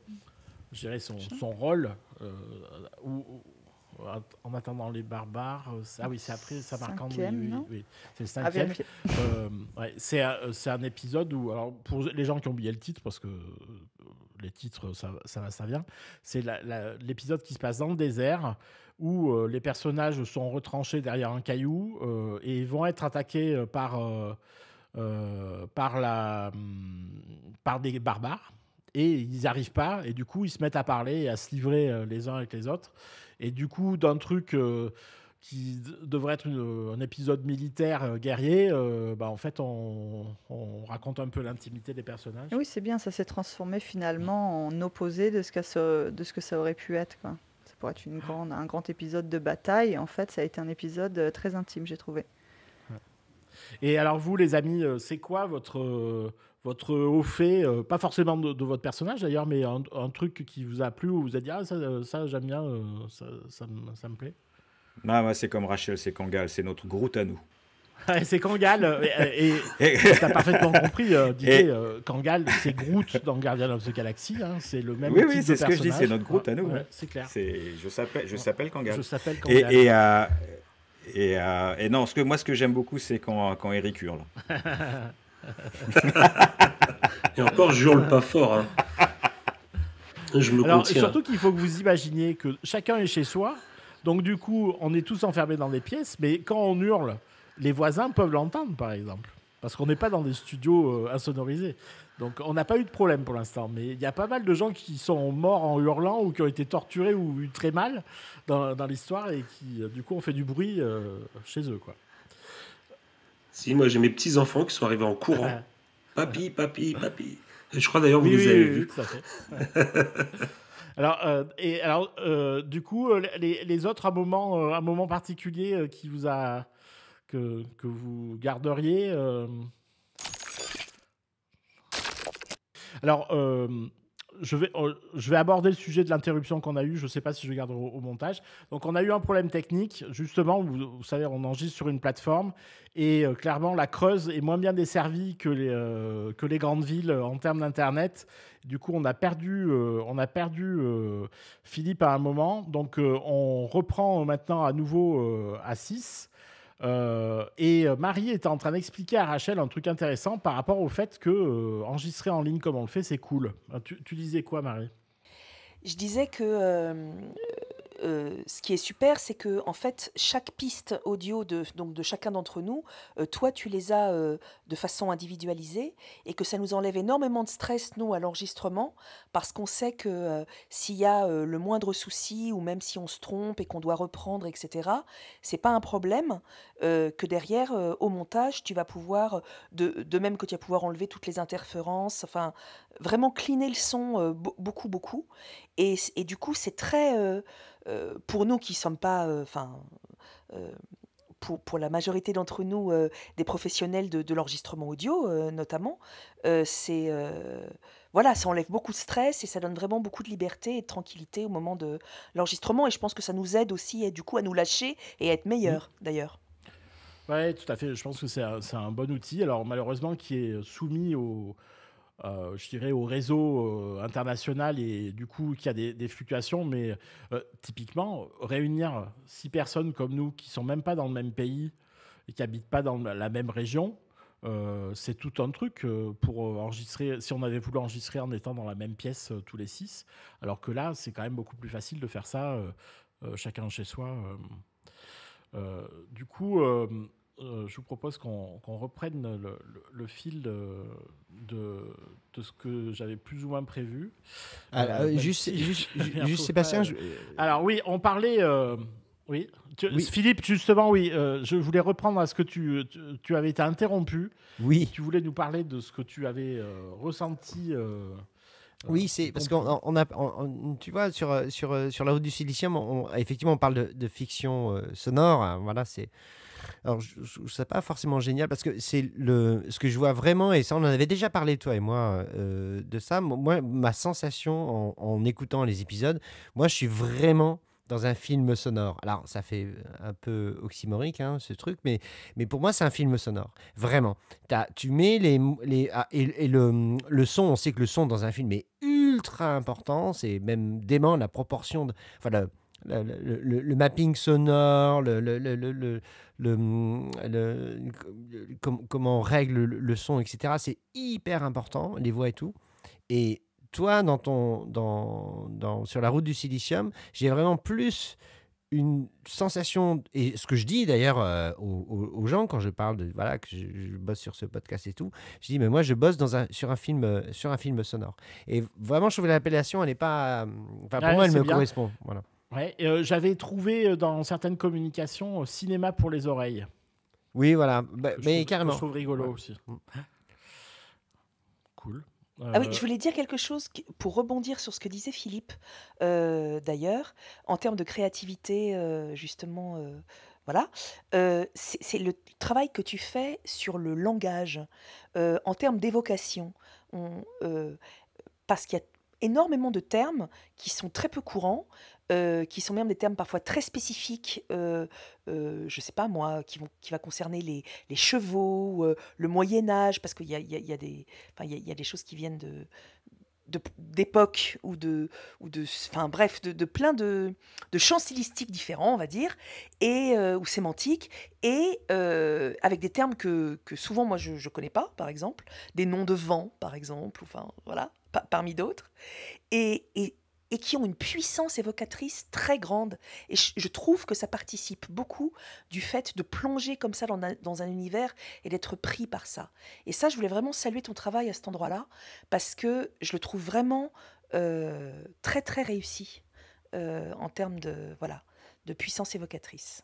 je dirais son, rôle, euh, en attendant les barbares, ah oui, c'est après ça Oui, oui, c'est le ah, cinquième. c'est un épisode où, alors, pour les gens qui ont oublié le titre, parce que les titres, ça, ça va, ça vient, c'est l'épisode qui se passe dans le désert où les personnages sont retranchés derrière un caillou et vont être attaqués par euh, par, la, hum, par des barbares et ils n'arrivent pas et du coup ils se mettent à parler et à se livrer euh, les uns avec les autres et du coup d'un truc euh, qui devrait être un épisode militaire guerrier, bah, en fait, on, raconte un peu l'intimité des personnages. Oui, c'est bien, ça s'est transformé finalement mm. en opposé de ce que ça, de ce que ça aurait pu être. Quoi. Ça pourrait être une ah. grande, un grand épisode de bataille. En fait, ça a été un épisode très intime, j'ai trouvé. Et alors, vous, les amis, euh, c'est quoi votre, euh, votre au fait, euh, pas forcément de, votre personnage d'ailleurs, mais un, truc qui vous a plu ou vous a dit Ah, ça, j'aime bien, ça, ça, me plaît Non, bah, moi, c'est comme Rachel, c'est Kangal, c'est notre Groot à nous. *laughs* c'est Kangal, et, tu *laughs* t'as parfaitement compris, Kangal, c'est Groot dans Guardian of the Galaxy, hein, c'est le même oui, oui, c'est ce que je dis, c'est notre Groot à nous. Hein. c'est clair. Je s'appelle Kangal. Je s'appelle Kangal. Et, et euh, et, non, ce que, moi, ce que j'aime beaucoup, c'est quand, Eric hurle. et encore, je hurle pas fort. Hein. Surtout qu'il faut que vous imaginiez que chacun est chez soi. Donc, du coup, on est tous enfermés dans des pièces. Mais quand on hurle, les voisins peuvent l'entendre, par exemple. Parce qu'on n'est pas dans des studios euh, insonorisés. Donc on n'a pas eu de problème pour l'instant, mais il y a pas mal de gens qui sont morts en hurlant ou qui ont été torturés ou eu très mal dans, l'histoire et qui euh, du coup ont fait du bruit euh, chez eux. Quoi. Si, moi j'ai mes petits-enfants qui sont arrivés en courant. *laughs* papi, papi, papi. je crois d'ailleurs que vous les avez vus. Tout *laughs* alors, euh, et alors du coup, les, autres, un moment, un moment particulier qui vous a, que, que vous garderiez Alors, euh, euh, je, vais, aborder le sujet de l'interruption qu'on a eue. Je ne sais pas si je garde au, montage. Donc, on a eu un problème technique, justement. Vous, savez, on enregistre sur une plateforme. Et euh, clairement, la Creuse est moins bien desservie que les, grandes villes en termes d'Internet. Du coup, on a perdu, on a perdu Philippe à un moment. Donc, on reprend maintenant à nouveau à 6. Euh, et euh, Marie était en train d'expliquer à Rachel un truc intéressant par rapport au fait que euh, enregistrer en ligne comme on le fait, c'est cool. Tu, disais quoi, Marie je disais que euh, ce qui est super, c'est que en fait, chaque piste audio de, donc de chacun d'entre nous, euh, toi, tu les as euh, de façon individualisée et que ça nous enlève énormément de stress, nous, à l'enregistrement, parce qu'on sait que s'il y a le moindre souci ou même si on se trompe et qu'on doit reprendre, etc., c'est pas un problème que derrière, au montage, tu vas pouvoir, de, même que tu vas pouvoir enlever toutes les interférences, enfin, vraiment cliner le son beaucoup, beaucoup. et du coup, c'est très euh, pour nous qui sommes pas, euh, enfin, euh, pour, pour, la majorité d'entre nous, des professionnels de, l'enregistrement audio notamment, c'est voilà, ça enlève beaucoup de stress et ça donne vraiment beaucoup de liberté et de tranquillité au moment de l'enregistrement. Et je pense que ça nous aide aussi, et du coup, à nous lâcher et à être meilleurs, mm. d'ailleurs. Oui, tout à fait. Je pense que c'est un, un, bon outil. Alors, malheureusement, qui est soumis au, euh, je dirais, au réseau euh, international et du coup qu'il y a des, fluctuations. Mais euh, typiquement, réunir six personnes comme nous qui sont même pas dans le même pays et qui habitent pas dans la même région, c'est tout un truc pour enregistrer. Si on avait voulu enregistrer en étant dans la même pièce tous les six, alors que là, c'est quand même beaucoup plus facile de faire ça chacun chez soi. du coup euh, je vous propose qu'on reprenne le, fil de, ce que j'avais plus ou moins prévu. Ah, euh, euh, juste, *laughs* Sébastien. Alors, oui, on parlait. oui. Philippe, justement, oui, je voulais reprendre à ce que tu, tu, tu, avais été interrompu. Oui. Tu voulais nous parler de ce que tu avais ressenti oui, c'est parce qu'on a, tu vois, sur, euh, sur, euh, sur la route du silicium, on, effectivement, on parle de, fiction euh, sonore. Hein, voilà, c'est. Alors, je, trouve ça pas forcément génial parce que c'est le ce que je vois vraiment et ça on en avait déjà parlé toi et moi de ça. Moi, ma sensation en, en, écoutant les épisodes, moi je suis vraiment dans un film sonore. Alors, ça fait un peu oxymorique, ce truc, mais, mais pour moi, c'est un film sonore. Vraiment. As, tu mets les. les et, le, le, son, on sait que le son dans un film est ultra important. C'est même dément la proportion. De, enfin, le, le, le, le, le, mapping sonore, le, comment on règle le, son, etc. C'est hyper important, les voix et tout. Et toi, dans ton, dans, dans, sur la route du silicium, j'ai vraiment plus une sensation, et ce que je dis d'ailleurs euh, aux, gens quand je parle de, voilà, que je, bosse sur ce podcast et tout, je dis, mais moi je bosse dans un, sur, un film, euh, sur un film sonore. Et vraiment, je trouve l'appellation, elle n'est pas. Euh, enfin, pour moi, elle me correspond. Voilà. Ouais, j'avais trouvé dans certaines communications cinéma pour les oreilles. Oui, voilà. Bah, mais carrément. Je trouve rigolo aussi. Mm. Cool. Ah euh, je voulais dire quelque chose pour rebondir sur ce que disait Philippe, euh, d'ailleurs, en termes de créativité, euh, justement, voilà. c'est le travail que tu fais sur le langage, en termes d'évocation. parce qu'il y a énormément de termes qui sont très peu courants, euh, qui sont même des termes parfois très spécifiques, euh, euh, je ne sais pas moi, qui, vont, qui va concerner les, chevaux, le Moyen Âge, parce qu'il y a, des, y, a, y a des choses qui viennent de, d'époque ou de ou de enfin bref de, plein de, de champs stylistiques différents on va dire et ou sémantiques et avec des termes que, que souvent moi je ne connais pas par exemple des noms de vent par exemple enfin voilà parmi d'autres et et qui ont une puissance évocatrice très grande. Et je trouve que ça participe beaucoup du fait de plonger comme ça dans un, univers et d'être pris par ça. Et ça, je voulais vraiment saluer ton travail à cet endroit-là, parce que je le trouve vraiment euh, très, très réussi euh, en termes de, voilà, de puissance évocatrice.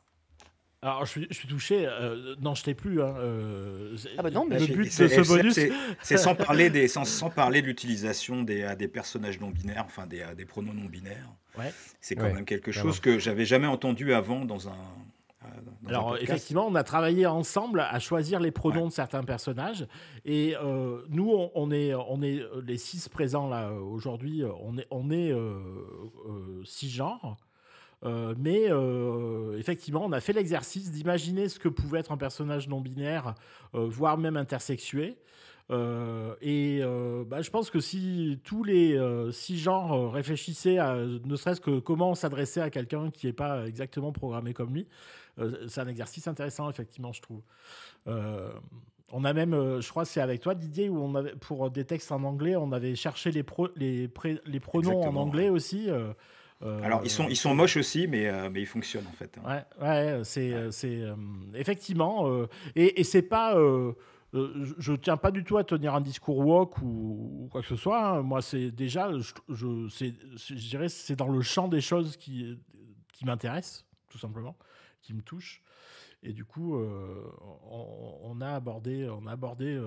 Alors, je suis, touché. Euh, non, je t'ai plus. Hein, euh, ah bah non, le but de ce bonus, c'est sans *laughs* parler des, sans, sans parler de l'utilisation des, des personnages non binaires, enfin des, des pronoms non binaires. Ouais. C'est quand même quelque chose que j'avais jamais entendu avant dans un. Euh, Alors effectivement, on a travaillé ensemble à choisir les pronoms de certains personnages. Et nous, on, est, on est les six présents là aujourd'hui. On est, on est six genres. Euh, mais euh, effectivement, on a fait l'exercice d'imaginer ce que pouvait être un personnage non binaire, euh, voire même intersexué. et bah, je pense que si tous les six genres réfléchissaient à ne serait-ce que comment s'adresser à quelqu'un qui n'est pas exactement programmé comme lui, c'est un exercice intéressant, effectivement, je trouve. On a même, je crois, c'est avec toi, Didier, où on avait, pour des textes en anglais, on avait cherché les, les, pronoms en anglais aussi. Euh, Alors, ils sont, ils sont moches aussi, mais, euh, mais ils fonctionnent en fait. Ouais, euh, c'est effectivement. et, c'est pas. je ne tiens pas du tout à tenir un discours woke ou, quoi que ce soit. Hein. Moi, c'est déjà, je, je, je dirais, c'est dans le champ des choses qui, qui m'intéressent, tout simplement, qui me touche. Et du coup, on, a abordé, on a abordé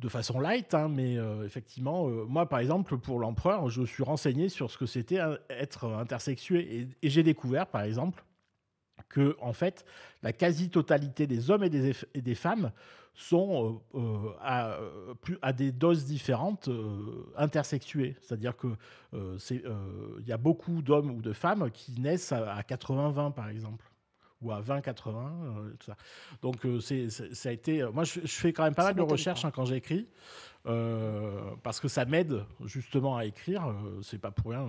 de façon light, hein, mais euh, effectivement, euh, moi par exemple, pour l'empereur, je suis renseigné sur ce que c'était hein, être euh, intersexué. Et, j'ai découvert par exemple que, en fait, la quasi-totalité des hommes et des, femmes sont à, des doses différentes intersexuées. C'est-à-dire qu'il y a beaucoup d'hommes ou de femmes qui naissent à 80-20 par exemple ou à 20-80. Euh, ça. Donc, euh, ça a été. Euh, moi, je, fais quand même pas mal de recherches hein, quand j'écris. parce que ça m'aide justement à écrire. c'est pas pour rien.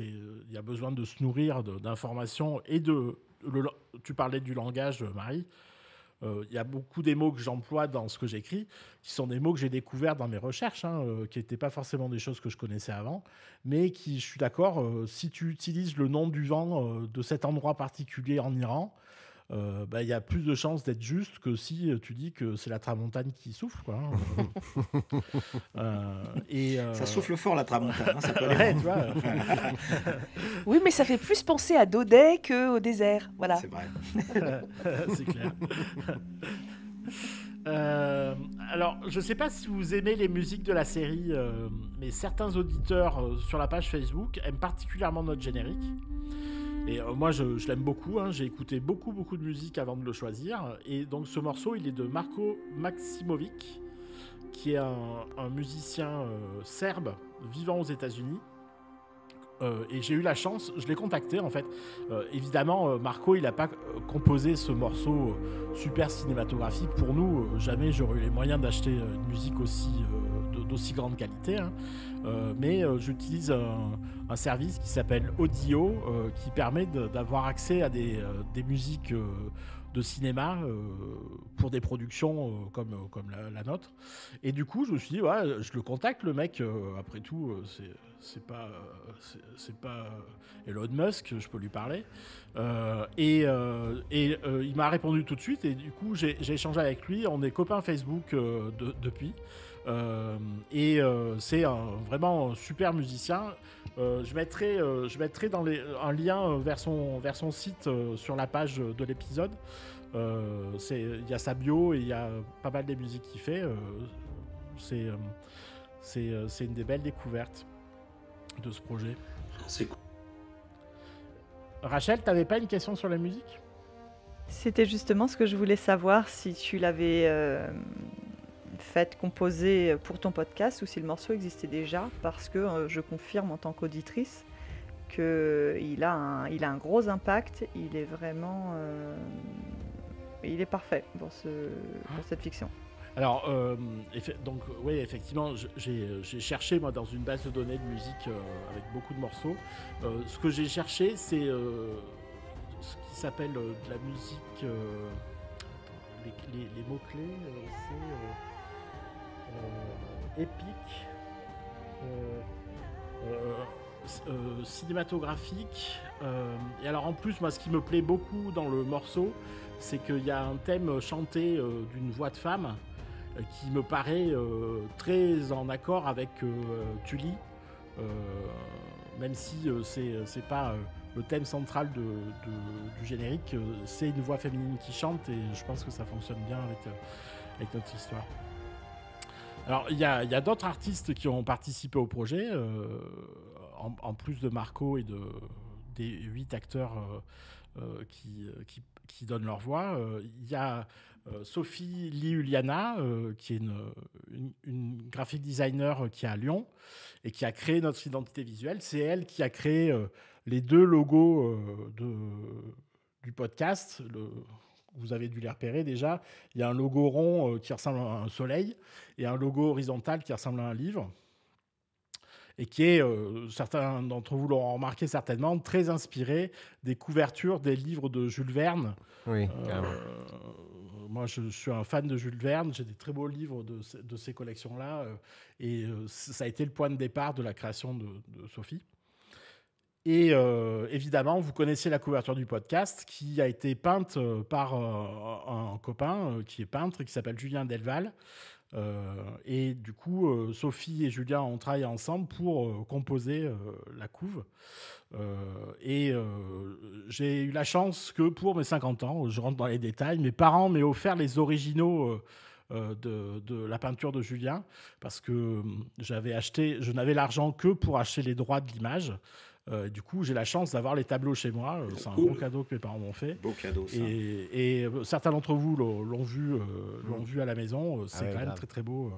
Il y a besoin de se nourrir d'informations et de. Le, tu parlais du langage, Marie. Il y a beaucoup des mots que j'emploie dans ce que j'écris, qui sont des mots que j'ai découverts dans mes recherches, hein, qui n'étaient pas forcément des choses que je connaissais avant, mais qui, je suis d'accord, si tu utilises le nom du vent de cet endroit particulier en Iran, euh, bah, il y a plus de chances d'être juste que si euh, tu dis que c'est la tramontane qui souffle. Hein. *laughs* Euh, et, Ça souffle fort la tramontane. Hein, *laughs* *laughs* oui, mais ça fait plus penser à Daudet qu'au désert. Voilà. C'est vrai. c'est clair. alors, je ne sais pas si vous aimez les musiques de la série, mais certains auditeurs sur la page Facebook aiment particulièrement notre générique. Et euh, moi, je, l'aime beaucoup. Hein. J'ai écouté beaucoup, beaucoup de musique avant de le choisir. Et donc, ce morceau, il est de Marco Maximovic, qui est un, musicien euh, serbe vivant aux États-Unis euh, et j'ai eu la chance, je l'ai contacté en fait. Euh, évidemment, euh, Marco, il n'a pas composé ce morceau super cinématographique. Pour nous, jamais j'aurais eu les moyens d'acheter une musique aussi d'aussi grande qualité. Hein. mais j'utilise un, service qui s'appelle Audio, qui permet d'avoir accès à des, des musiques de cinéma pour des productions comme, comme la, la, nôtre. Et du coup, je me suis dit, ouais, je le contacte, le mec, après tout, c'est c'est pas, euh, c'est pas euh, Elon Musk, je peux lui parler. Euh, et, et il m'a répondu tout de suite, et du coup, j'ai échangé avec lui. On est copains Facebook depuis. et c'est un vraiment super musicien. je mettrai, je mettrai dans les, un lien vers son, vers son site sur la page de l'épisode. Il y a sa bio et il y a pas mal des musiques qu'il fait. c'est c'est une des belles découvertes de ce projet. C'est Rachel, t'avais pas une question sur la musique C'était justement ce que je voulais savoir si tu l'avais euh, fait composer pour ton podcast ou si le morceau existait déjà, parce que euh, je confirme en tant qu'auditrice qu'il a un, a un gros impact. Il est vraiment, euh, il est parfait ce, pour cette fiction. Alors, euh, donc, oui, effectivement, euh, j'ai cherché, moi, dans une base de données de musique euh, avec beaucoup de morceaux. ce que j'ai cherché, c'est ce qui s'appelle de la musique. les, les mots-clés, c'est épique, cinématographique. et alors, en plus, moi, ce qui me plaît beaucoup dans le morceau, c'est qu'il y a un thème chanté d'une voix de femme qui me paraît euh, très en accord avec euh, Tully, euh, même si c'est pas le thème central du générique, c'est une voix féminine qui chante et je pense que ça fonctionne bien avec, avec notre histoire. Alors, il y a, a d'autres artistes qui ont participé au projet, en, plus de Marco et de, des huit acteurs qui, qui, qui, donnent leur voix. Il y a euh, Sophie Liuliana, euh, qui est une, graphique graphic designer qui est à Lyon et qui a créé notre identité visuelle. C'est elle qui a créé euh, les deux logos de, du podcast. vous avez dû les repérer déjà. Il y a un logo rond qui ressemble à un soleil et un logo horizontal qui ressemble à un livre et qui est, euh, certains d'entre vous l'auront remarqué certainement, très inspiré des couvertures des livres de Jules Verne. Oui, euh, ah moi, je, suis un fan de Jules Verne, j'ai des très beaux livres de, ces collections-là, euh, et ça a été le point de départ de la création de, Sophie. Et évidemment, vous connaissez la couverture du podcast qui a été peinte par un copain qui est peintre qui s'appelle Julien Delval, euh, et du coup, euh, Sophie et Julien ont travaillé ensemble pour euh, composer la couve. et j'ai eu la chance que pour mes 50 ans, je rentre dans les détails, mes parents m'aient offert les originaux. De, de, la peinture de Julien parce que hum, j'avais acheté, je n'avais l'argent que pour acheter les droits de l'image. Euh, du coup, j'ai la chance d'avoir les tableaux chez moi. Euh, c'est un beau cadeau que mes parents m'ont fait. Beau cadeau, Et, et euh, certains d'entre vous l'ont vu, l'ont hmm. vu à la maison. C'est ah quand même très très beau.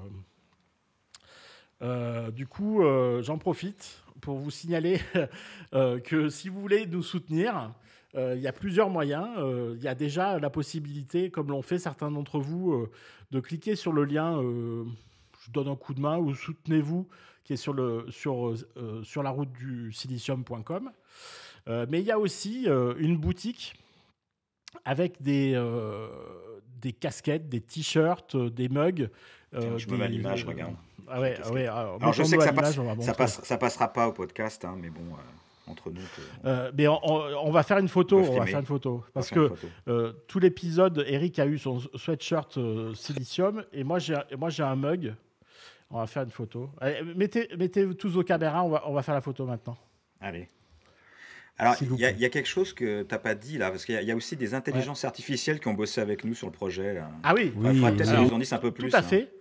du coup, j'en profite pour vous signaler *laughs* que si vous voulez nous soutenir, il y a plusieurs moyens. Il y a déjà la possibilité, comme l'ont fait certains d'entre vous, de cliquer sur le lien Je donne un coup de main ou soutenez-vous qui est sur, le, sur, euh, euh, sur la route du silicium.com. Euh, mais il y a aussi une boutique avec des, des casquettes, des t-shirts, des mugs. je me mets à l'image, regarde. Ah ouais, ah, je sais que ça, passe, ça, passera pas au podcast, hein, mais bon entre nous. mais on, va faire une photo, on, va faire une photo, parce que tout l'épisode, Eric a eu son sweatshirt silicium et moi j'ai moi j'ai un mug on va faire une photo. Eh, mettez, mettez tous vos caméras, on va, faire la photo maintenant. Allez. Alors, il y, a quelque chose que tu n'as pas dit là, parce qu'il y, a aussi des intelligences artificielles qui ont bossé avec nous sur le projet. Ah oui, oui. peut-être nous en un peu plus. Tout à hein. fait.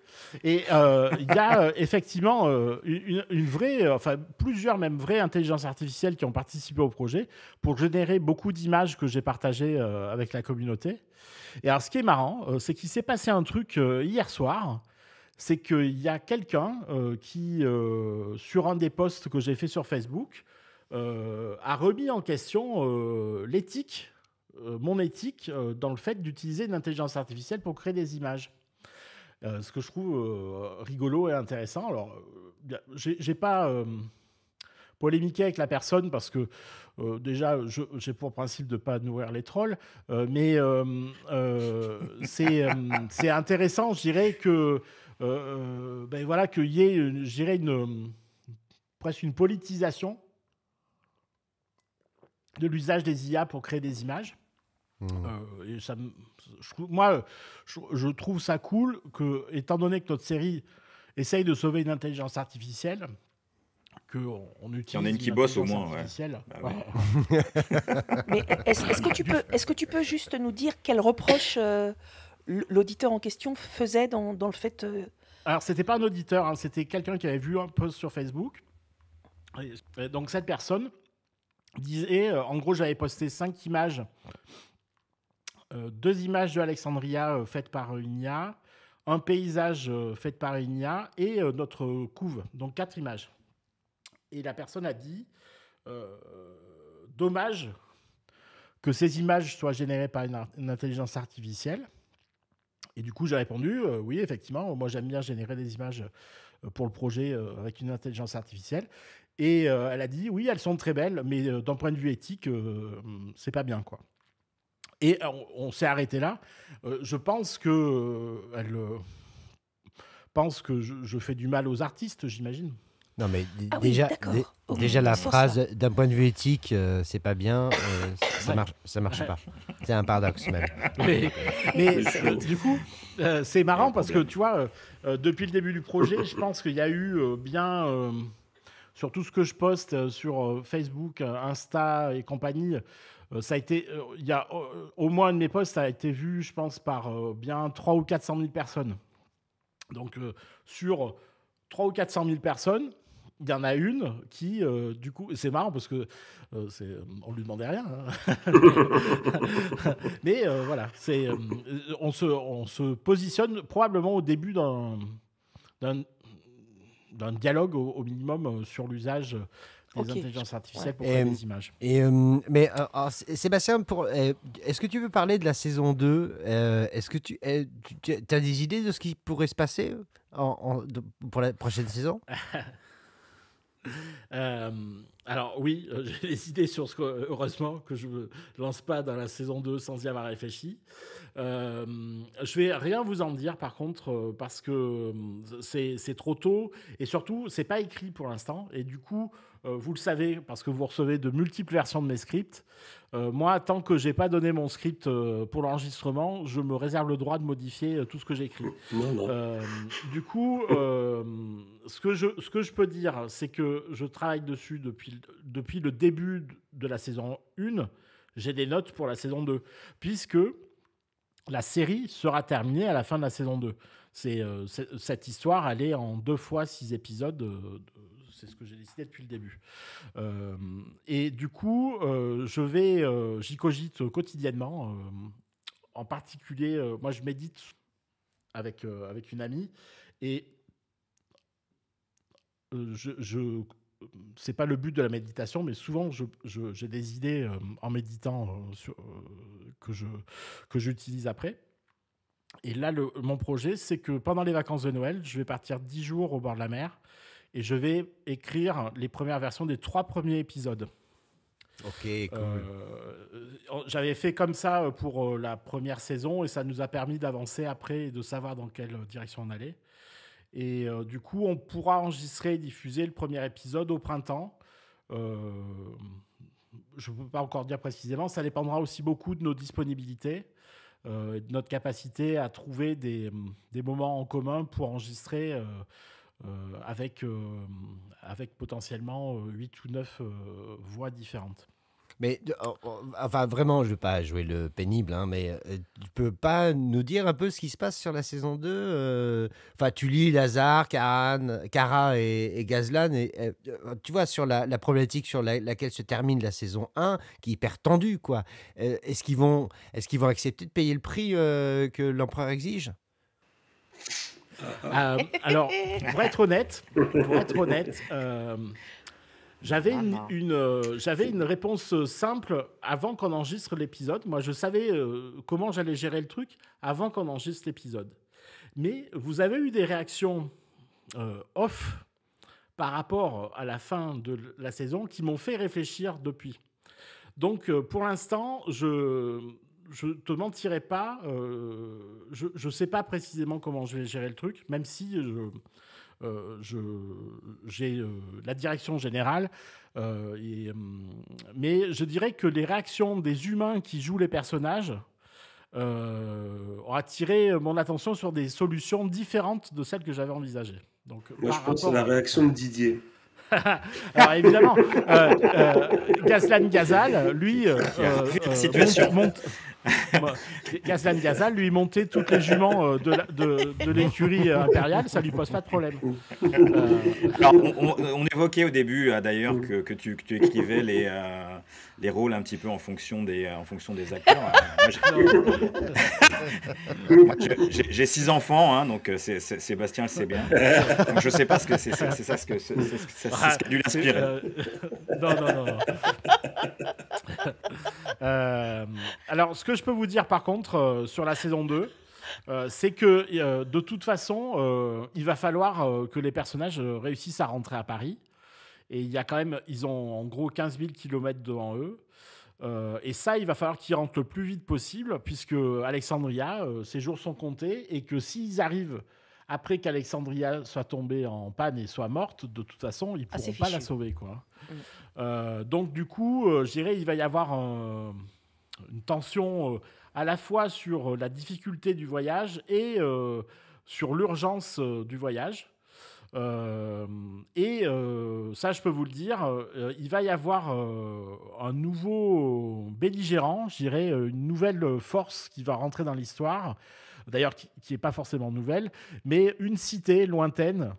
Et euh, il y a euh, effectivement euh, vraie, enfin plusieurs même vraies intelligences artificielles qui ont participé au projet pour générer beaucoup d'images que j'ai partagées avec la communauté. Et alors, ce qui est marrant, c'est qu'il s'est passé un truc hier soir c'est qu'il y a quelqu'un euh, qui, euh, sur un des posts que j'ai fait sur Facebook, euh, a remis en question l'éthique, mon éthique, dans le fait d'utiliser l'intelligence artificielle pour créer des images. ce que je trouve rigolo et intéressant. Alors, j'ai pas polémiqué avec la personne parce que déjà j'ai pour principe de pas nourrir les trolls, mais c'est intéressant, je dirais que euh, euh, ben voilà, qu'il y ait, je une, euh, presque une politisation de l'usage des IA pour créer des images. Mmh. et ça, moi, je, trouve ça cool que, étant donné que notre série essaye de sauver une intelligence artificielle, qu'on utilise. Il y en a une qui bosse au moins. Bah *laughs* Mais est-ce que tu peux, est-ce que tu peux juste nous dire quels reproches l'auditeur en question faisait dans, dans le fait. Alors, euh, Alors, c'était pas un auditeur, hein, c'était quelqu'un qui avait vu un post sur Facebook. donc, cette personne disait euh, en gros, j'avais posté cinq images. Euh, deux images de Alexandria faites par une un paysage fait par une et notre couve, donc quatre images. Et la personne a dit Dommage que ces images soient générées par une intelligence artificielle. Et du coup, j'ai répondu, euh, oui, effectivement, moi j'aime bien générer des images euh, pour le projet euh, avec une intelligence artificielle. Et elle a dit, oui, elles sont très belles, mais d'un point de vue éthique, c'est pas bien, quoi. Et on, s'est arrêté là. je pense que elle pense que je, fais du mal aux artistes, j'imagine. Non, mais ah déjà, oh, déjà la phrase d'un point de vue éthique, euh, c'est pas bien, euh, *coughs* ça marche, ça marche pas. C'est un paradoxe même. *laughs* Mais, du coup, euh, c'est marrant parce que tu vois, depuis le début du projet, je pense qu'il y a eu bien sur tout ce que je poste sur Facebook, Insta et compagnie. Ça a été, il y a, au moins un de mes posts a été vu, je pense, par bien 300 ou 400 000 personnes. Donc, sur 300 ou 400 000 personnes, il y en a une qui, euh, du coup, c'est marrant parce que ne euh, on lui demandait rien. Hein. *laughs* Mais euh, voilà, c'est, on, se, on se positionne probablement au début d'un, d'un, dialogue au, minimum sur l'usage des intelligences artificielles pour faire des images. Et, mais Sébastien, pour, est-ce que tu veux parler de la saison 2 Est-ce que tu, as des idées de ce qui pourrait se passer en, pour la prochaine saison *laughs* Euh, alors oui, euh, *laughs* j'ai des idées sur ce que, heureusement, que je ne lance pas dans la saison 2 sans y avoir réfléchi. Euh, je vais rien vous en dire par contre, euh, parce que c'est trop tôt, et surtout, c'est pas écrit pour l'instant, et du coup, euh, vous le savez parce que vous recevez de multiples versions de mes scripts. Euh, moi, tant que j'ai pas donné mon script euh, pour l'enregistrement, je me réserve le droit de modifier tout ce que j'écris. du coup, ce, que je, ce que je peux dire, c'est que je travaille dessus depuis, depuis le début de la saison 1. J'ai des notes pour la saison 2, puisque la série sera terminée à la fin de la saison 2. C'est, cette histoire, elle est en deux fois six épisodes c'est ce que j'ai décidé depuis le début. Euh, et du coup, euh, je vais, euh, j'y cogite quotidiennement. en particulier, moi, je médite avec, avec une amie et je, je c'est pas le but de la méditation, mais souvent j'ai des idées en méditant que que j'utilise après. Et là, mon projet, c'est que pendant les vacances de Noël, je vais partir dix jours au bord de la mer et je vais écrire les premières versions des trois premiers épisodes. Ok, euh, cool. J'avais fait comme ça euh, pour euh, la première saison et ça nous a permis d'avancer après et de savoir dans quelle direction on allait. Et du coup, on pourra enregistrer et diffuser le premier épisode au printemps. je ne peux pas encore dire précisément, ça dépendra aussi beaucoup de nos disponibilités, de notre capacité à trouver des, des moments en commun pour enregistrer euh, avec, euh, avec potentiellement 8 euh, ou 9 voix différentes. Mais oh, oh, enfin, vraiment, je ne veux pas jouer le pénible, hein, mais tu peux pas nous dire un peu ce qui se passe sur la saison 2 tu lis Lazare, Kara et, Gazlan, et, tu vois, sur la, problématique sur laquelle se termine la saison 1, qui est hyper tendue, quoi. Est-ce qu'ils vont, est qu'ils vont accepter de payer le prix que l'empereur exige euh, alors, pour être honnête, pour être honnête, euh, j'avais ah, une, euh, j'avais une réponse simple avant qu'on enregistre l'épisode. Moi, je savais comment j'allais gérer le truc avant qu'on enregistre l'épisode. Mais vous avez eu des réactions off par rapport à la fin de la saison qui m'ont fait réfléchir depuis. Donc, pour l'instant, je je te mentirai pas, euh, je ne sais pas précisément comment je vais gérer le truc, même si je, euh, euh, je, j'ai la direction générale. Et, mais je dirais que les réactions des humains qui jouent les personnages ont attiré mon attention sur des solutions différentes de celles que j'avais envisagées. Donc, Moi, je pense à la réaction de Didier. *laughs* Alors évidemment, euh, euh, Gazal, lui, euh, monte, *laughs* Gazlan Gazal, lui, montait toutes les juments euh, de, l'écurie euh, impériale, ça lui pose pas de problème. Euh, Alors, on, évoquait au début, d'ailleurs, que, tu, écrivais les, les rôles un petit peu en fonction des, euh, en fonction des acteurs. j'ai six enfants, hein, donc euh, Sébastien le sait bien. je ne sais pas ce que c'est ça, ça ce qui a ah, dû l'inspirer. Euh, *laughs* non, non, non. *laughs* alors, ce que je peux vous dire par contre sur la saison 2, c'est que de toute façon, il va falloir que les personnages réussissent à rentrer à Paris. Et il y quand même, ils ont en gros 15 000 km devant eux. Euh, et ça, il va falloir qu'ils rentrent le plus vite possible, puisque Alexandria, euh, ses jours sont comptés, et que s'ils arrivent après qu'Alexandria soit tombée en panne et soit morte, de toute façon, ils ne ah, pourront pas la sauver. Quoi. Euh, donc, du coup, je dirais, il va y avoir une tension à la fois sur la difficulté du voyage et sur l'urgence du voyage. Euh, et euh, ça, je peux vous le dire, euh, il va y avoir un nouveau belligérant, je dirais, une nouvelle force qui va rentrer dans l'histoire, d'ailleurs qui n'est pas forcément nouvelle, mais une cité lointaine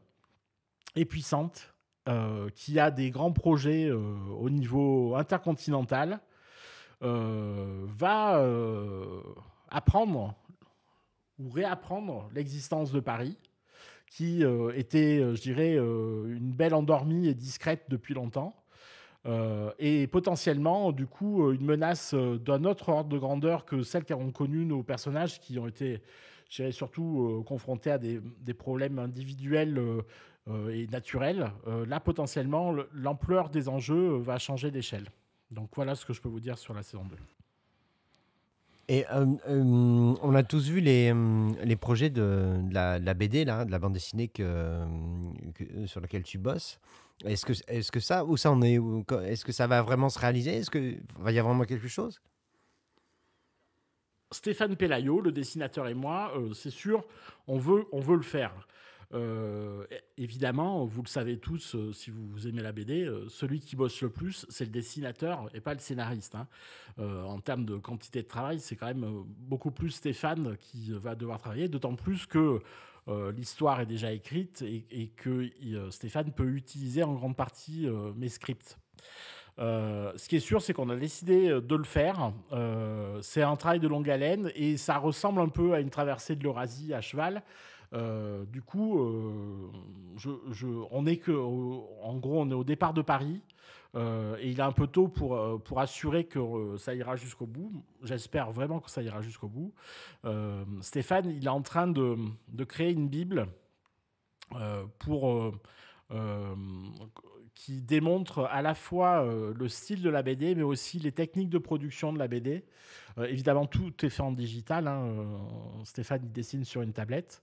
et puissante. qui a des grands projets au niveau intercontinental, va apprendre ou réapprendre l'existence de Paris qui euh, était, euh, je dirais, euh, une belle endormie et discrète depuis longtemps. et potentiellement, du coup, une menace d'un autre ordre de grandeur que celle qu'ont connue nos personnages qui ont été, je dirais, surtout confrontés à des, problèmes individuels et naturels. là, potentiellement, l'ampleur des enjeux va changer d'échelle. Donc voilà ce que je peux vous dire sur la saison 2. Et euh, euh, on a tous vu les, euh, les projets de, la, BD, là, de la bande dessinée que, sur laquelle tu bosses. Est-ce que, est que ça, où ça on est, est-ce que ça va vraiment se réaliser Est-ce qu'il va y avoir vraiment quelque chose Stéphane Pelayo, le dessinateur et moi, c'est sûr, on veut, on veut le faire. Euh, évidemment, vous le savez tous, euh, si vous, aimez la BD, euh, celui qui bosse le plus, c'est le dessinateur et pas le scénariste. Hein. en termes de quantité de travail, c'est quand même beaucoup plus Stéphane qui va devoir travailler, d'autant plus que l'histoire est déjà écrite et, que Stéphane peut utiliser en grande partie mes scripts. ce qui est sûr, c'est qu'on a décidé de le faire. c'est un travail de longue haleine et ça ressemble un peu à une traversée de l'Eurasie à cheval. Euh, du coup, euh, je, on est que, en gros, on est au départ de Paris. Euh, et il est un peu tôt pour, pour assurer que ça ira jusqu'au bout. J'espère vraiment que ça ira jusqu'au bout. Stéphane, il est en train de, créer une Bible pour, qui démontre à la fois le style de la BD, mais aussi les techniques de production de la BD. évidemment, tout est fait en digital. Hein, Stéphane il dessine sur une tablette.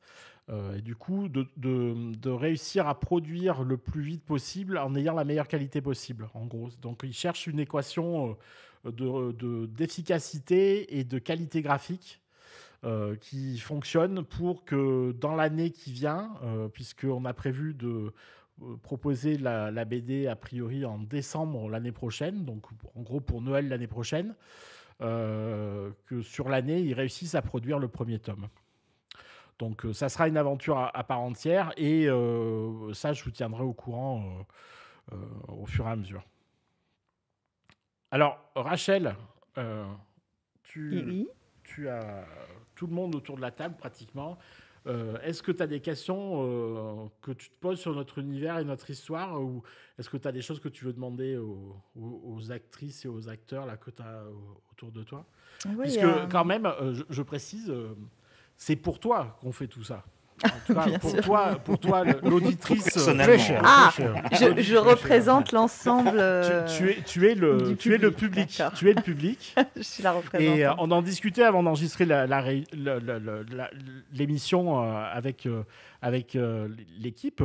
Euh, et du coup, de, réussir à produire le plus vite possible en ayant la meilleure qualité possible, en gros. Donc, ils cherchent une équation euh, d'efficacité et de qualité graphique euh, qui fonctionne pour que dans l'année qui vient, puisque puisqu'on a prévu de proposer la, BD a priori en décembre l'année prochaine, donc en gros pour Noël l'année prochaine, que sur l'année, ils réussissent à produire le premier tome. Donc euh, ça sera une aventure à, part entière et euh, ça, je vous tiendrai au courant euh, au fur et à mesure. Alors, Rachel, tu, eh tu as tout le monde autour de la table pratiquement. est-ce que tu as des questions que tu te poses sur notre univers et notre histoire Ou est-ce que tu as des choses que tu veux demander aux, actrices et aux acteurs là, que tu as autour de toi ah Puisque, quand même, je précise, c'est pour toi qu'on fait tout ça. *laughs* pour, toi, pour toi, l'auditrice. Euh, ah, je, représente l'ensemble. tu, es, le, tu public, es le public. Euh, tu es le public. *laughs* je suis la euh, représentante. Et on en discutait avant d'enregistrer l'émission avec, avec l'équipe.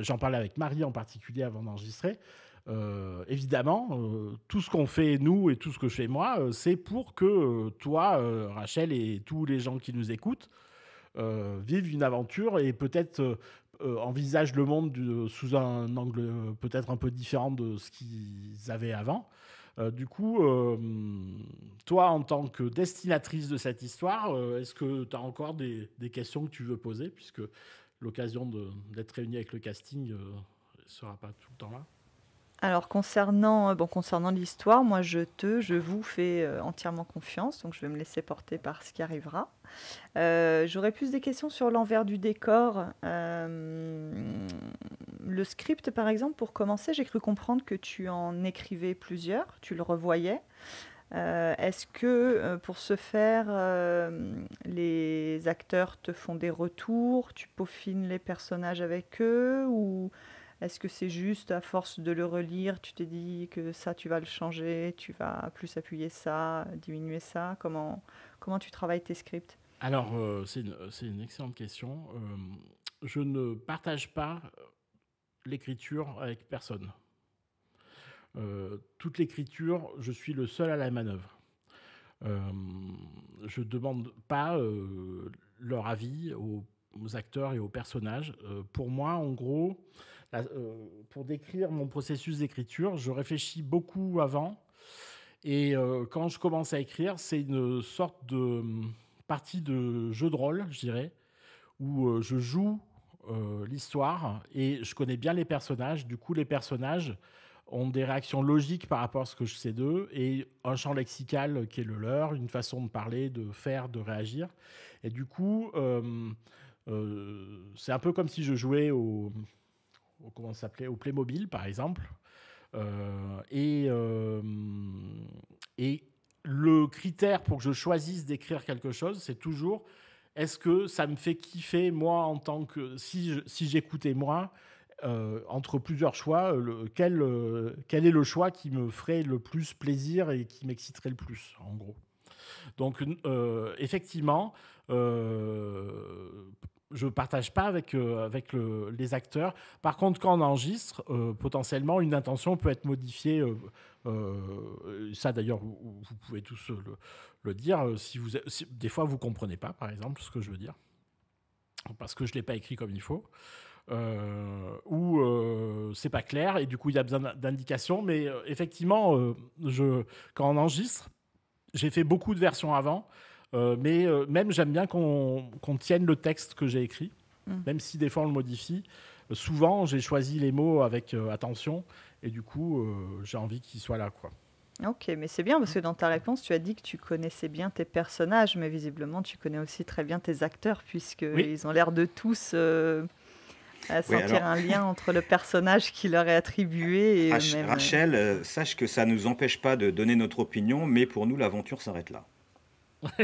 J'en parlais avec Marie en particulier avant d'enregistrer. Euh, évidemment, euh, tout ce qu'on fait nous et tout ce que je fais moi, euh, c'est pour que toi, Rachel et tous les gens qui nous écoutent vivent une aventure et peut-être envisagent le monde sous un angle peut-être un peu différent de ce qu'ils avaient avant. du coup, toi, en tant que destinatrice de cette histoire, est-ce que tu as encore des, des, questions que tu veux poser, puisque l'occasion d'être réunie avec le casting ne sera pas tout le temps là alors concernant, euh, concernant l'histoire, moi je te, je vous fais euh, entièrement confiance, donc je vais me laisser porter par ce qui arrivera. Euh, j'aurais plus des questions sur l'envers du décor. le script par exemple, pour commencer, j'ai cru comprendre que tu en écrivais plusieurs, tu le revoyais. Est-ce que pour ce faire, les acteurs te font des retours, tu peaufines les personnages avec eux ou est-ce que c'est juste à force de le relire, tu t'es dit que ça, tu vas le changer, tu vas plus appuyer ça, diminuer ça Comment, comment tu travailles tes scripts Alors, euh, c'est une, excellente question. Euh, je ne partage pas l'écriture avec personne. Euh, toute l'écriture, je suis le seul à la manœuvre. je ne demande pas leur avis aux, acteurs et aux personnages. pour moi, en gros, euh, pour décrire mon processus d'écriture, je réfléchis beaucoup avant. Et euh, quand je commence à écrire, c'est une sorte de hum, partie de jeu de rôle, je dirais, où euh, je joue l'histoire et je connais bien les personnages. Du coup, les personnages ont des réactions logiques par rapport à ce que je sais d'eux et un champ lexical qui est le leur, une façon de parler, de faire, de réagir. Et du coup, hum, c'est un peu comme si je jouais au, au, comment ça s'appelait, au Playmobil par exemple. Euh, et, euh, et le critère pour que je choisisse d'écrire quelque chose, c'est toujours est-ce que ça me fait kiffer moi en tant que si j'écoutais moi euh, entre plusieurs choix, quel, est le choix qui me ferait le plus plaisir et qui m'exciterait le plus, en gros. Donc, effectivement, je ne partage pas avec, euh, avec les acteurs. Par contre, quand on enregistre, euh, potentiellement, une intention peut être modifiée. Euh, ça, d'ailleurs, vous, pouvez tous le, dire. Si vous, des fois, vous ne comprenez pas, par exemple, ce que je veux dire, parce que je ne l'ai pas écrit comme il faut. ou c'est pas clair et du coup il y a besoin d'indications mais effectivement je, quand on enregistre j'ai fait beaucoup de versions avant euh, mais euh, même, j'aime bien qu'on tienne le texte que j'ai écrit, mm. même si des fois on le modifie. Euh, souvent, j'ai choisi les mots avec attention, et du coup, j'ai envie qu'ils soient là, quoi. Ok, mais c'est bien parce mm. que dans ta réponse, tu as dit que tu connaissais bien tes personnages, mais visiblement, tu connais aussi très bien tes acteurs, puisqu'ils ils ont l'air de tous à sentir un lien entre le personnage qui leur est attribué. Et Rachel, sache que ça ne nous empêche pas de donner notre opinion, mais pour nous, l'aventure s'arrête là. *laughs*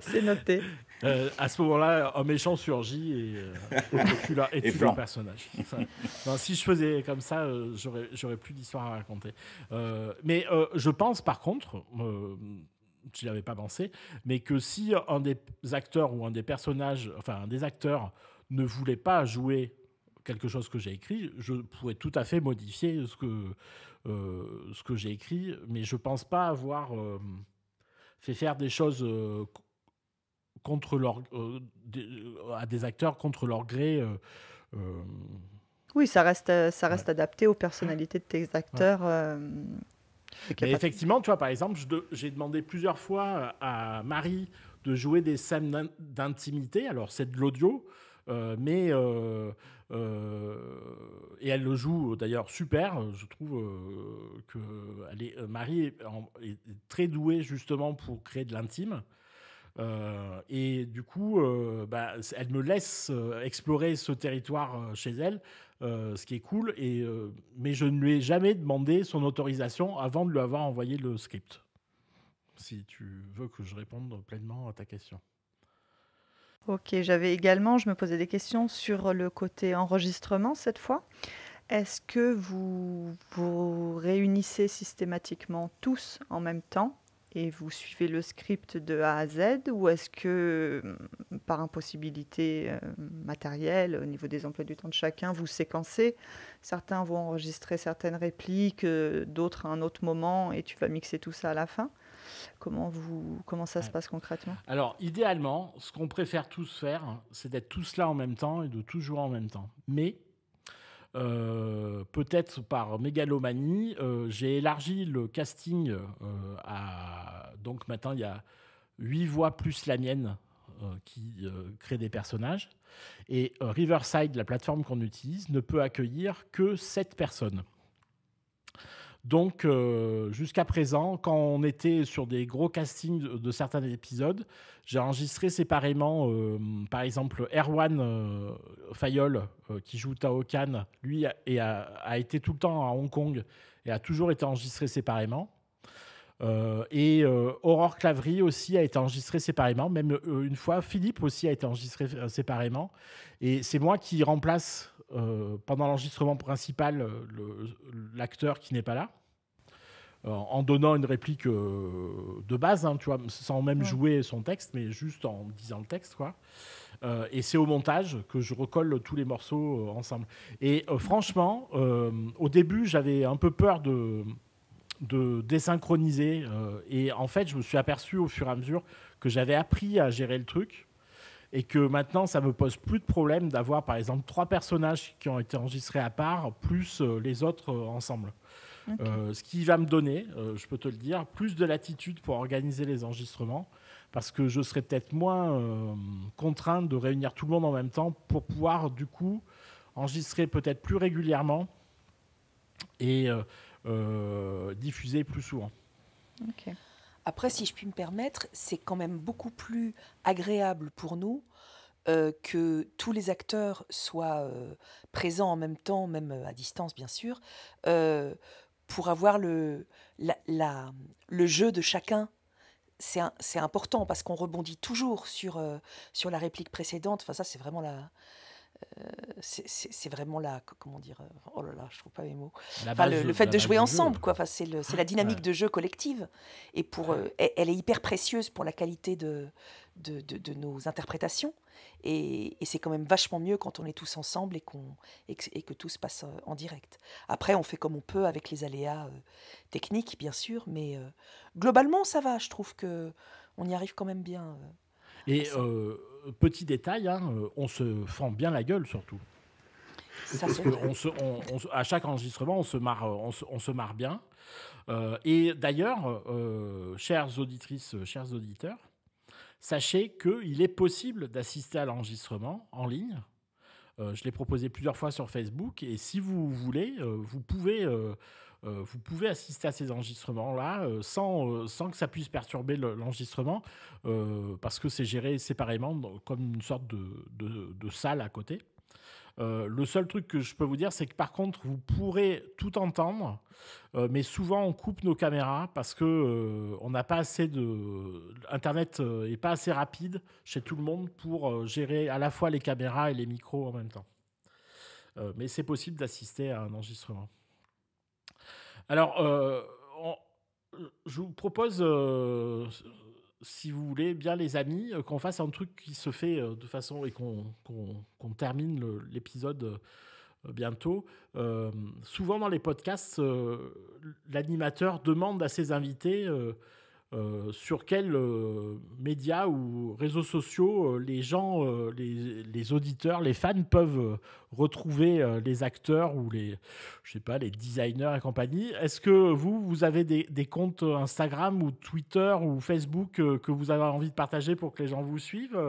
C'est noté. Euh, à ce moment-là, un méchant surgit et, euh, le personnage. si je faisais comme ça, euh, je j'aurais plus d'histoire à raconter. Euh, mais je pense par contre, je n'y avais pas pensé, mais que si un des acteurs ou un des personnages, enfin un des acteurs ne voulait pas jouer quelque chose que j'ai écrit, je pourrais tout à fait modifier ce que euh, ce que j'ai écrit, mais je pense pas avoir euh, fait faire des choses euh, contre à des acteurs contre leur gré. Oui, ça reste, ça reste adapté aux personnalités de tes acteurs. effectivement, tu vois, par exemple, j'ai demandé plusieurs fois à Marie de jouer des scènes d'intimité. Alors, c'est de l'audio, euh, mais euh, euh, et elle le joue d'ailleurs super. Je trouve que elle est, Marie est, très douée justement pour créer de l'intime. et du coup, bah, elle me laisse explorer ce territoire chez elle, ce qui est cool. Et, mais je ne lui ai jamais demandé son autorisation avant de lui avoir envoyé le script. Si tu veux que je réponde pleinement à ta question. Ok, j'avais également, je me posais des questions sur le côté enregistrement cette fois. Est-ce que vous vous réunissez systématiquement tous en même temps et vous suivez le script de A à Z ou est-ce que mm, par impossibilité euh, matérielle au niveau des emplois du temps de chacun, vous séquencez Certains vont enregistrer certaines répliques, euh, d'autres à un autre moment et tu vas mixer tout ça à la fin Comment, comment ça se passe concrètement Alors, idéalement, ce qu'on préfère tous faire, c'est d'être tous là en même temps et de toujours en même temps. Mais euh, peut-être par mégalomanie, euh, j'ai élargi le casting euh, à. Donc maintenant, il y a huit voix plus la mienne qui crée des personnages. Et Riverside, la plateforme qu'on utilise, ne peut accueillir que sept personnes. Donc, euh, jusqu'à présent, quand on était sur des gros castings de, certains épisodes, j'ai enregistré séparément, euh, par exemple, Erwan euh, Fayol, qui joue Tao Kahn, lui a, et a, été tout le temps à Hong Kong et a toujours été enregistré séparément. et Aurore Clavry aussi a été enregistré séparément, même une fois Philippe aussi a été enregistré séparément. Et c'est moi qui remplace euh, pendant l'enregistrement principal euh, l'acteur qui n'est pas là, euh, en donnant une réplique de base, hein, tu vois, sans même jouer son texte, mais juste en disant le texte, quoi. et c'est au montage que je recolle tous les morceaux ensemble. Et franchement, au début, j'avais un peu peur de, de désynchroniser. et en fait, je me suis aperçu au fur et à mesure que j'avais appris à gérer le truc et que maintenant ça me pose plus de problème d'avoir par exemple trois personnages qui ont été enregistrés à part plus euh, les autres euh, ensemble. Euh, ce qui va me donner, je peux te le dire, plus de latitude pour organiser les enregistrements parce que je serais peut-être moins contrainte contraint de réunir tout le monde en même temps pour pouvoir du coup enregistrer peut-être plus régulièrement et diffuser plus souvent. Ok. Après, si je puis me permettre, c'est quand même beaucoup plus agréable pour nous euh, que tous les acteurs soient euh, présents en même temps, même euh, à distance bien sûr, pour avoir le, le jeu de chacun. C'est important parce qu'on rebondit toujours sur, sur la réplique précédente. Enfin, ça, c'est vraiment la, euh, c'est vraiment là, comment dire, euh, oh là là, je trouve pas mes mots. le, fait de jouer ensemble, quoi. Enfin, c'est la dynamique de jeu collective. Et pour, euh, elle est hyper précieuse pour la qualité de, de, nos interprétations. Et, c'est quand même vachement mieux quand on est tous ensemble et, qu'on et, que tout se passe en direct. Après, on fait comme on peut avec les aléas techniques, bien sûr, mais globalement, ça va. Je trouve que on y arrive quand même bien. et petit détail, hein, euh, on se fend bien la gueule surtout. à chaque enregistrement, on se marre, euh, on se, marre bien. Euh, et d'ailleurs, chères auditrices, chers auditeurs, sachez qu'il est possible d'assister à l'enregistrement en ligne. je l'ai proposé plusieurs fois sur Facebook. Et si vous voulez, vous pouvez euh, vous pouvez assister à ces enregistrements-là euh, sans, euh, sans que ça puisse perturber l'enregistrement, parce que c'est géré séparément comme une sorte de, de, salle à côté. le seul truc que je peux vous dire, c'est que par contre, vous pourrez tout entendre, mais souvent on coupe nos caméras parce que l'Internet on n'a pas assez de Internet n'est pas assez rapide chez tout le monde pour gérer à la fois les caméras et les micros en même temps. mais c'est possible d'assister à un enregistrement. Alors, euh, je vous propose, euh, si vous voulez, bien les amis, euh, qu'on fasse un truc qui se fait de façon et qu'on termine l'épisode bientôt. souvent dans les podcasts, l'animateur demande à ses invités euh, sur quels euh, médias ou réseaux sociaux euh, les gens, les, auditeurs, les fans peuvent retrouver les acteurs ou les, je sais pas, les designers et compagnie. Est-ce que vous, vous avez des, comptes Instagram ou Twitter ou Facebook que vous avez envie de partager pour que les gens vous suivent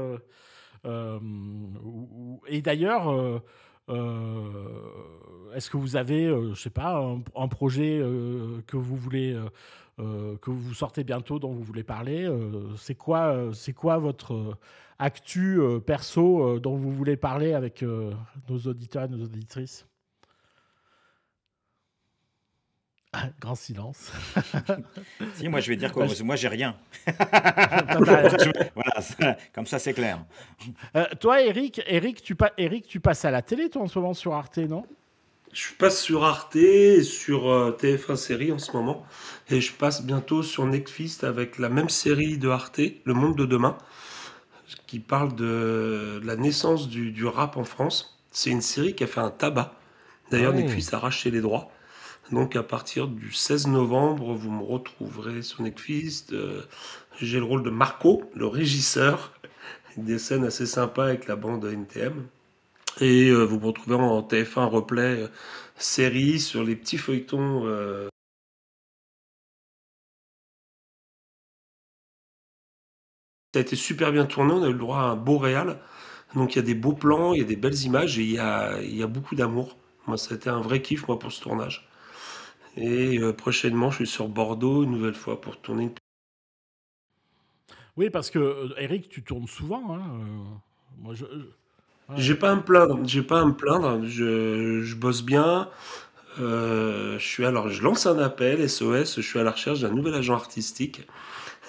Et d'ailleurs. Est-ce que vous avez, je sais pas, un projet que vous voulez euh, que vous sortez bientôt, dont vous voulez parler. Euh, c'est quoi, euh, c'est quoi votre actu perso dont vous voulez parler avec nos auditeurs et nos auditrices *laughs* Grand silence. *laughs* si, moi je vais dire quoi bah, Moi j'ai rien. *laughs* Bah, bah, comme ça c'est clair. toi, Eric, Eric tu, Eric, tu passes à la télé toi en ce moment sur Arte, non je passe sur Arte, sur euh, TF1 série en ce moment, et je passe bientôt sur Netflix avec la même série de Arte, Le Monde de Demain, qui parle de, la naissance du, rap en France. C'est une série qui a fait un tabac. D'ailleurs, ah Netflix a racheté les droits. Donc à partir du 16 novembre, vous me retrouverez sur Netflix. Euh, j'ai le rôle de Marco, le régisseur. Des scènes assez sympas avec la bande NTM. Et euh, vous vous retrouvez en TF1 replay euh, série sur les petits feuilletons euh. Ça a été super bien tourné, on a eu le droit à un beau réal. Donc il y a des beaux plans, il y a des belles images et il y a, beaucoup d'amour. Moi, ça a été un vrai kiff moi, pour ce tournage. Et prochainement, je suis sur Bordeaux une nouvelle fois pour tourner. Oui, parce que, Eric, tu tournes souvent. Hein, moi, je, j'ai pas à me plaindre, j'ai pas à me plaindre. Je, je bosse bien. Euh, je suis alors, je lance un appel SOS. Je suis à la recherche d'un nouvel agent artistique.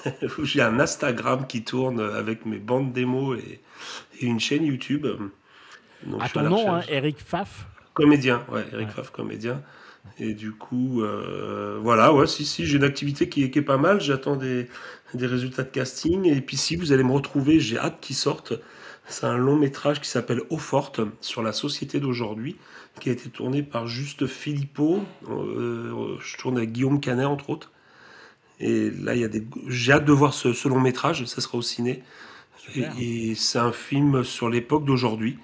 *laughs* j'ai un Instagram qui tourne avec mes bandes démos et, une chaîne YouTube. Donc, à ton nom, hein, Eric Pfaff. Comédien, ouais, Eric comédien. Et du coup, euh, voilà, ouais, si, si, j'ai une activité qui, qui est pas mal. J'attends des, des résultats de casting. Et puis, si vous allez me retrouver, j'ai hâte qu'ils sortent c'est un long métrage qui s'appelle Eau forte sur la société d'aujourd'hui, qui a été tourné par Juste Philippot. Euh, je tourne avec Guillaume Canet, entre autres. Et là, il y a des... j'ai hâte de voir ce, long métrage, ça sera au ciné. Et, c'est un film sur l'époque d'aujourd'hui,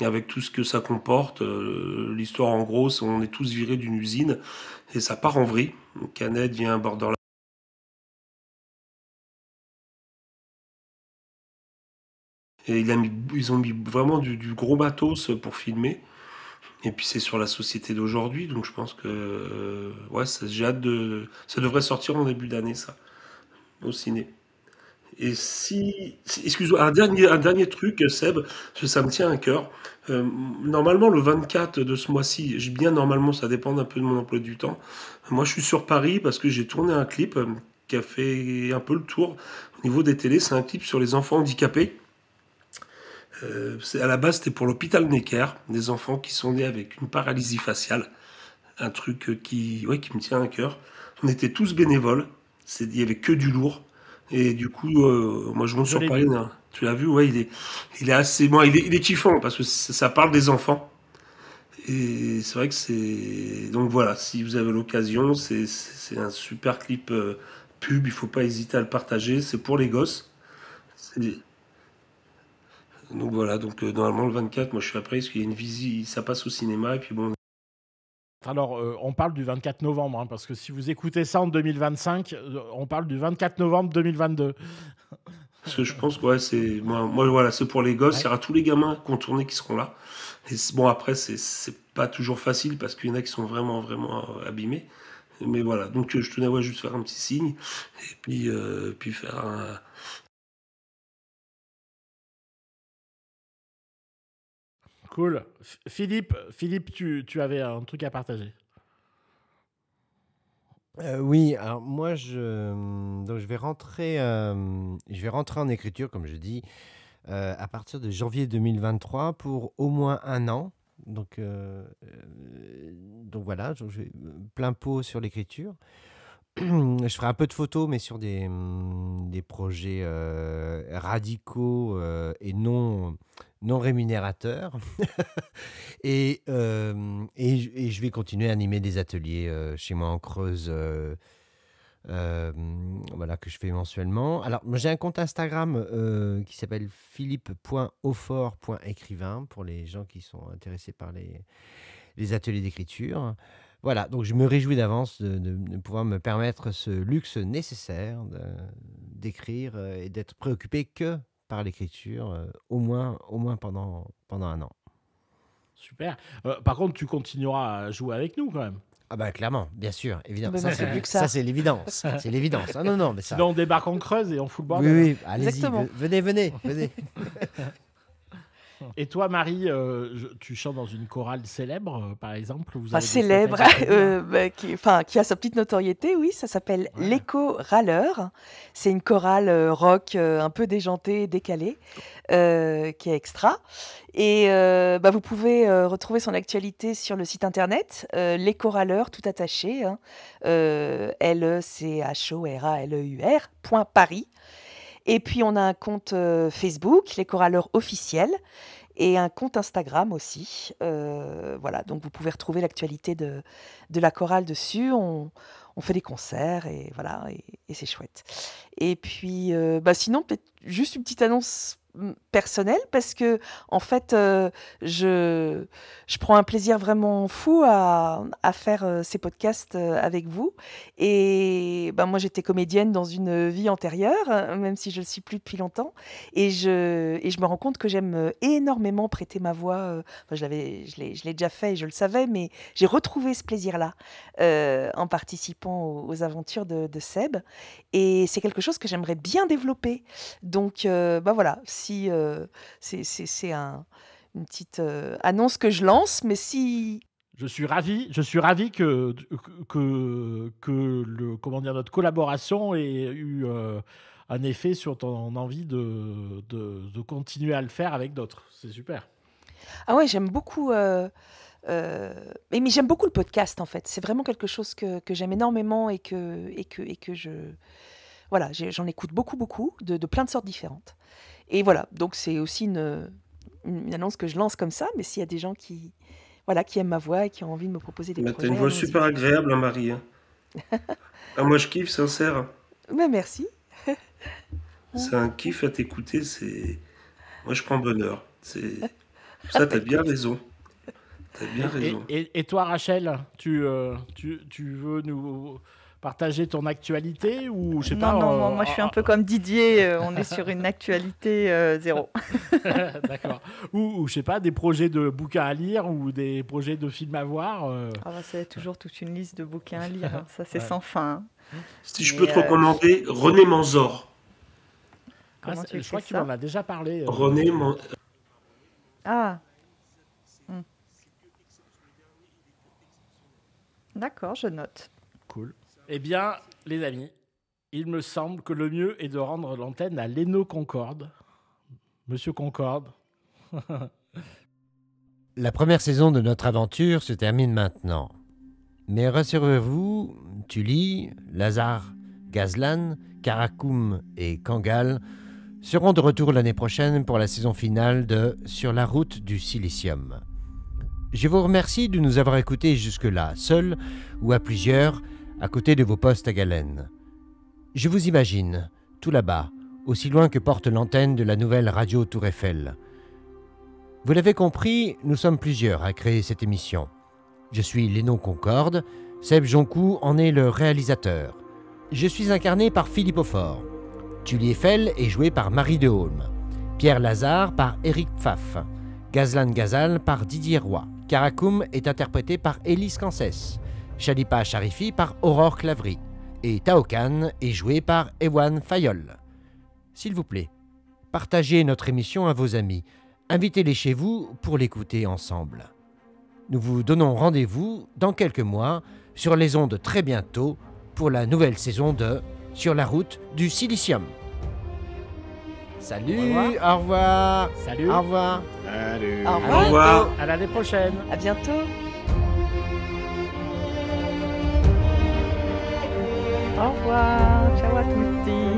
avec tout ce que ça comporte. Euh, l'histoire, en gros, on est tous virés d'une usine et ça part en vrille. Canet devient borderline. ils ont mis vraiment du, gros matos pour filmer. Et puis c'est sur la société d'aujourd'hui, donc je pense que euh, ouais, ça, j'ai hâte de. Ça devrait sortir en début d'année, ça, au ciné. Et si, excuse-moi, un dernier, un dernier truc, Seb, ça me tient à cœur. Euh, normalement, le 24 de ce mois-ci, bien normalement, ça dépend un peu de mon emploi du temps. Moi, je suis sur Paris parce que j'ai tourné un clip euh, qui a fait un peu le tour au niveau des télés. C'est un clip sur les enfants handicapés. Euh, c'est à la base, c'était pour l'hôpital Necker, des enfants qui sont nés avec une paralysie faciale, un truc euh, qui, ouais, qui me tient à cœur. On était tous bénévoles, il n'y avait que du lourd. Et du coup, euh, moi je monte sur Paris. Hein. Tu l'as vu, ouais, il est, il est assez. Bon, il est, il est parce que ça parle des enfants. Et c'est vrai que c'est. Donc voilà, si vous avez l'occasion, c'est un super clip pub, il faut pas hésiter à le partager. C'est pour les gosses. Donc voilà, donc euh, normalement le 24, moi je suis après, parce qu'il y a une visite, ça passe au cinéma, et puis bon, alors, euh, on parle du 24 novembre, hein, parce que si vous écoutez ça en 2025, euh, on parle du 24 novembre 2022. Parce que je pense que c'est moi, moi, voilà, pour les gosses. Il y aura tous les gamins contournés qui seront là. Et bon, après, c'est pas toujours facile parce qu'il y en a qui sont vraiment, vraiment abîmés. Mais voilà, donc je tenais à juste faire un petit signe et puis, puis faire un, Cool. Philippe, Philippe tu, avais un truc à partager. Euh, oui, alors moi, je, hum, je, vais rentrer, euh, je vais rentrer en écriture, comme je dis, euh, à partir de janvier 2023 pour au moins un an. Donc, donc voilà, je, vais plein pot sur l'écriture *clears throat* je ferai un peu de photos, mais sur des, hum, projets radicaux et non non rémunérateur. *laughs* Euh, et, je vais continuer à animer des ateliers euh, chez moi en Creuse, euh, voilà, que je fais mensuellement. Alors, j'ai un compte Instagram qui s'appelle philippe.aufort.écrivain pour les gens qui sont intéressés par les, ateliers d'écriture. Voilà, donc je me réjouis d'avance de, de, pouvoir me permettre ce luxe nécessaire d'écrire et d'être préoccupé que par l'écriture, euh, au, moins, au moins pendant, pendant un an. Super. Euh, par contre, tu continueras à jouer avec nous quand même. Ah bah clairement, bien sûr, évidemment. Bah, ça, c'est l'évidence. *laughs* C'est l'évidence. Ah non, non, mais ça... Sinon, on débarque en creuse et on fout le bordel. Oui, oui, allez-y, venez, venez, venez. *laughs* *laughs* Et toi, Marie, euh, tu chantes dans une chorale célèbre, euh, par exemple Célèbre, *laughs* euh, bah, qui, a sa petite notoriété, oui, ça s'appelle l'Echo L'écho râleur. C'est une chorale rock un peu déjantée, décalée, qui est extra. Et bah, vous pouvez retrouver son actualité sur le site internet, L'Echo râleur, tout attaché, hein, L-E-C-H-O-R-A-L-E-U-R, e e Paris. Et puis on a un compte euh, Facebook, les choraleurs officiels, et un compte Instagram aussi. Euh, voilà, donc vous pouvez retrouver l'actualité de, de, la chorale dessus. On, on, fait des concerts et voilà, et, c'est chouette. Et puis, euh, bah sinon, peut-être juste une petite annonce personnel parce que en fait euh, je, je prends un plaisir vraiment fou à, à faire euh, ces podcasts euh, avec vous et ben moi j'étais comédienne dans une vie antérieure hein, même si je le suis plus depuis longtemps et je et je me rends compte que j'aime énormément prêter ma voix je l'avais je l'ai déjà fait et je le savais mais j'ai retrouvé ce plaisir là en participant aux, aventures de, Seb et c'est quelque chose que j'aimerais bien développer donc ben voilà euh, c'est une petite euh, annonce que je lance, mais si je suis ravi, je suis ravi que, que, que le, comment dire, notre collaboration ait eu euh, un effet sur ton envie de, de, continuer à le faire avec d'autres. C'est super. Ah ouais, j'aime beaucoup. mais, j'aime beaucoup le podcast en fait. C'est vraiment quelque chose que, j'aime énormément et que, et que, et que je. Voilà, j'en écoute beaucoup, beaucoup, de, de plein de sortes différentes. Et voilà, donc c'est aussi une, une, annonce que je lance comme ça, mais s'il y a des gens qui, voilà, qui aiment ma voix et qui ont envie de me proposer des mais T'as une voix super agréable, hein, Marie. Hein. *laughs* Ah, moi, je kiffe, sincère. Mais bah, merci. *laughs* c'est un kiff à t'écouter, c'est... Moi, je prends bonheur. C'est... Ça, t'as bien *laughs* raison. T'as bien raison. Et, toi, Rachel, tu, euh, tu veux nous partager ton actualité ou je sais non, pas Non, euh, moi je suis un peu comme Didier, euh, on est sur une actualité euh, zéro. *laughs* *laughs* D'accord. Ou, je ne sais pas, des projets de bouquins à lire ou des projets de films à voir. Ah c'est bah, toujours toute une liste de bouquins à lire, hein. ça c'est sans fin. Hein. Si je peux te recommander René Manzor. Ah, je crois qu'il en a déjà parlé. René Manzor. Ah, hmm. D'accord, je note. Eh bien, les amis, il me semble que le mieux est de rendre l'antenne à Leno Concorde. Monsieur Concorde. *laughs* La première saison de notre aventure se termine maintenant. Mais rassurez-vous, Tully, Lazare, Gazlan, Karakoum et Kangal seront de retour l'année prochaine pour la saison finale de Sur la route du silicium. Je vous remercie de nous avoir écoutés jusque-là, seuls ou à plusieurs, à côté de vos postes à galène. Je vous imagine, tout là-bas, aussi loin que porte l'antenne de la nouvelle radio Tour Eiffel. Vous l'avez compris, nous sommes plusieurs à créer cette émission. Je suis Lénon Concorde, Seb Joncou en est le réalisateur. Je suis incarné par Philippe Aufort. Tully Eiffel est joué par Marie Holm, Pierre Lazare par Eric Pfaff. Gazlan Gazal par Didier Roy. Karakoum est interprété par Élise Cancès. Chalipa Sharifi par Aurore Clavry et Tao Khan est joué par Ewan Fayol. S'il vous plaît, partagez notre émission à vos amis, invitez-les chez vous pour l'écouter ensemble. Nous vous donnons rendez-vous dans quelques mois sur les ondes très bientôt pour la nouvelle saison de Sur la route du silicium. Salut, au revoir. Salut. Au revoir. Au revoir. Au revoir. À l'année prochaine. À bientôt. Au revoir, ciao à tous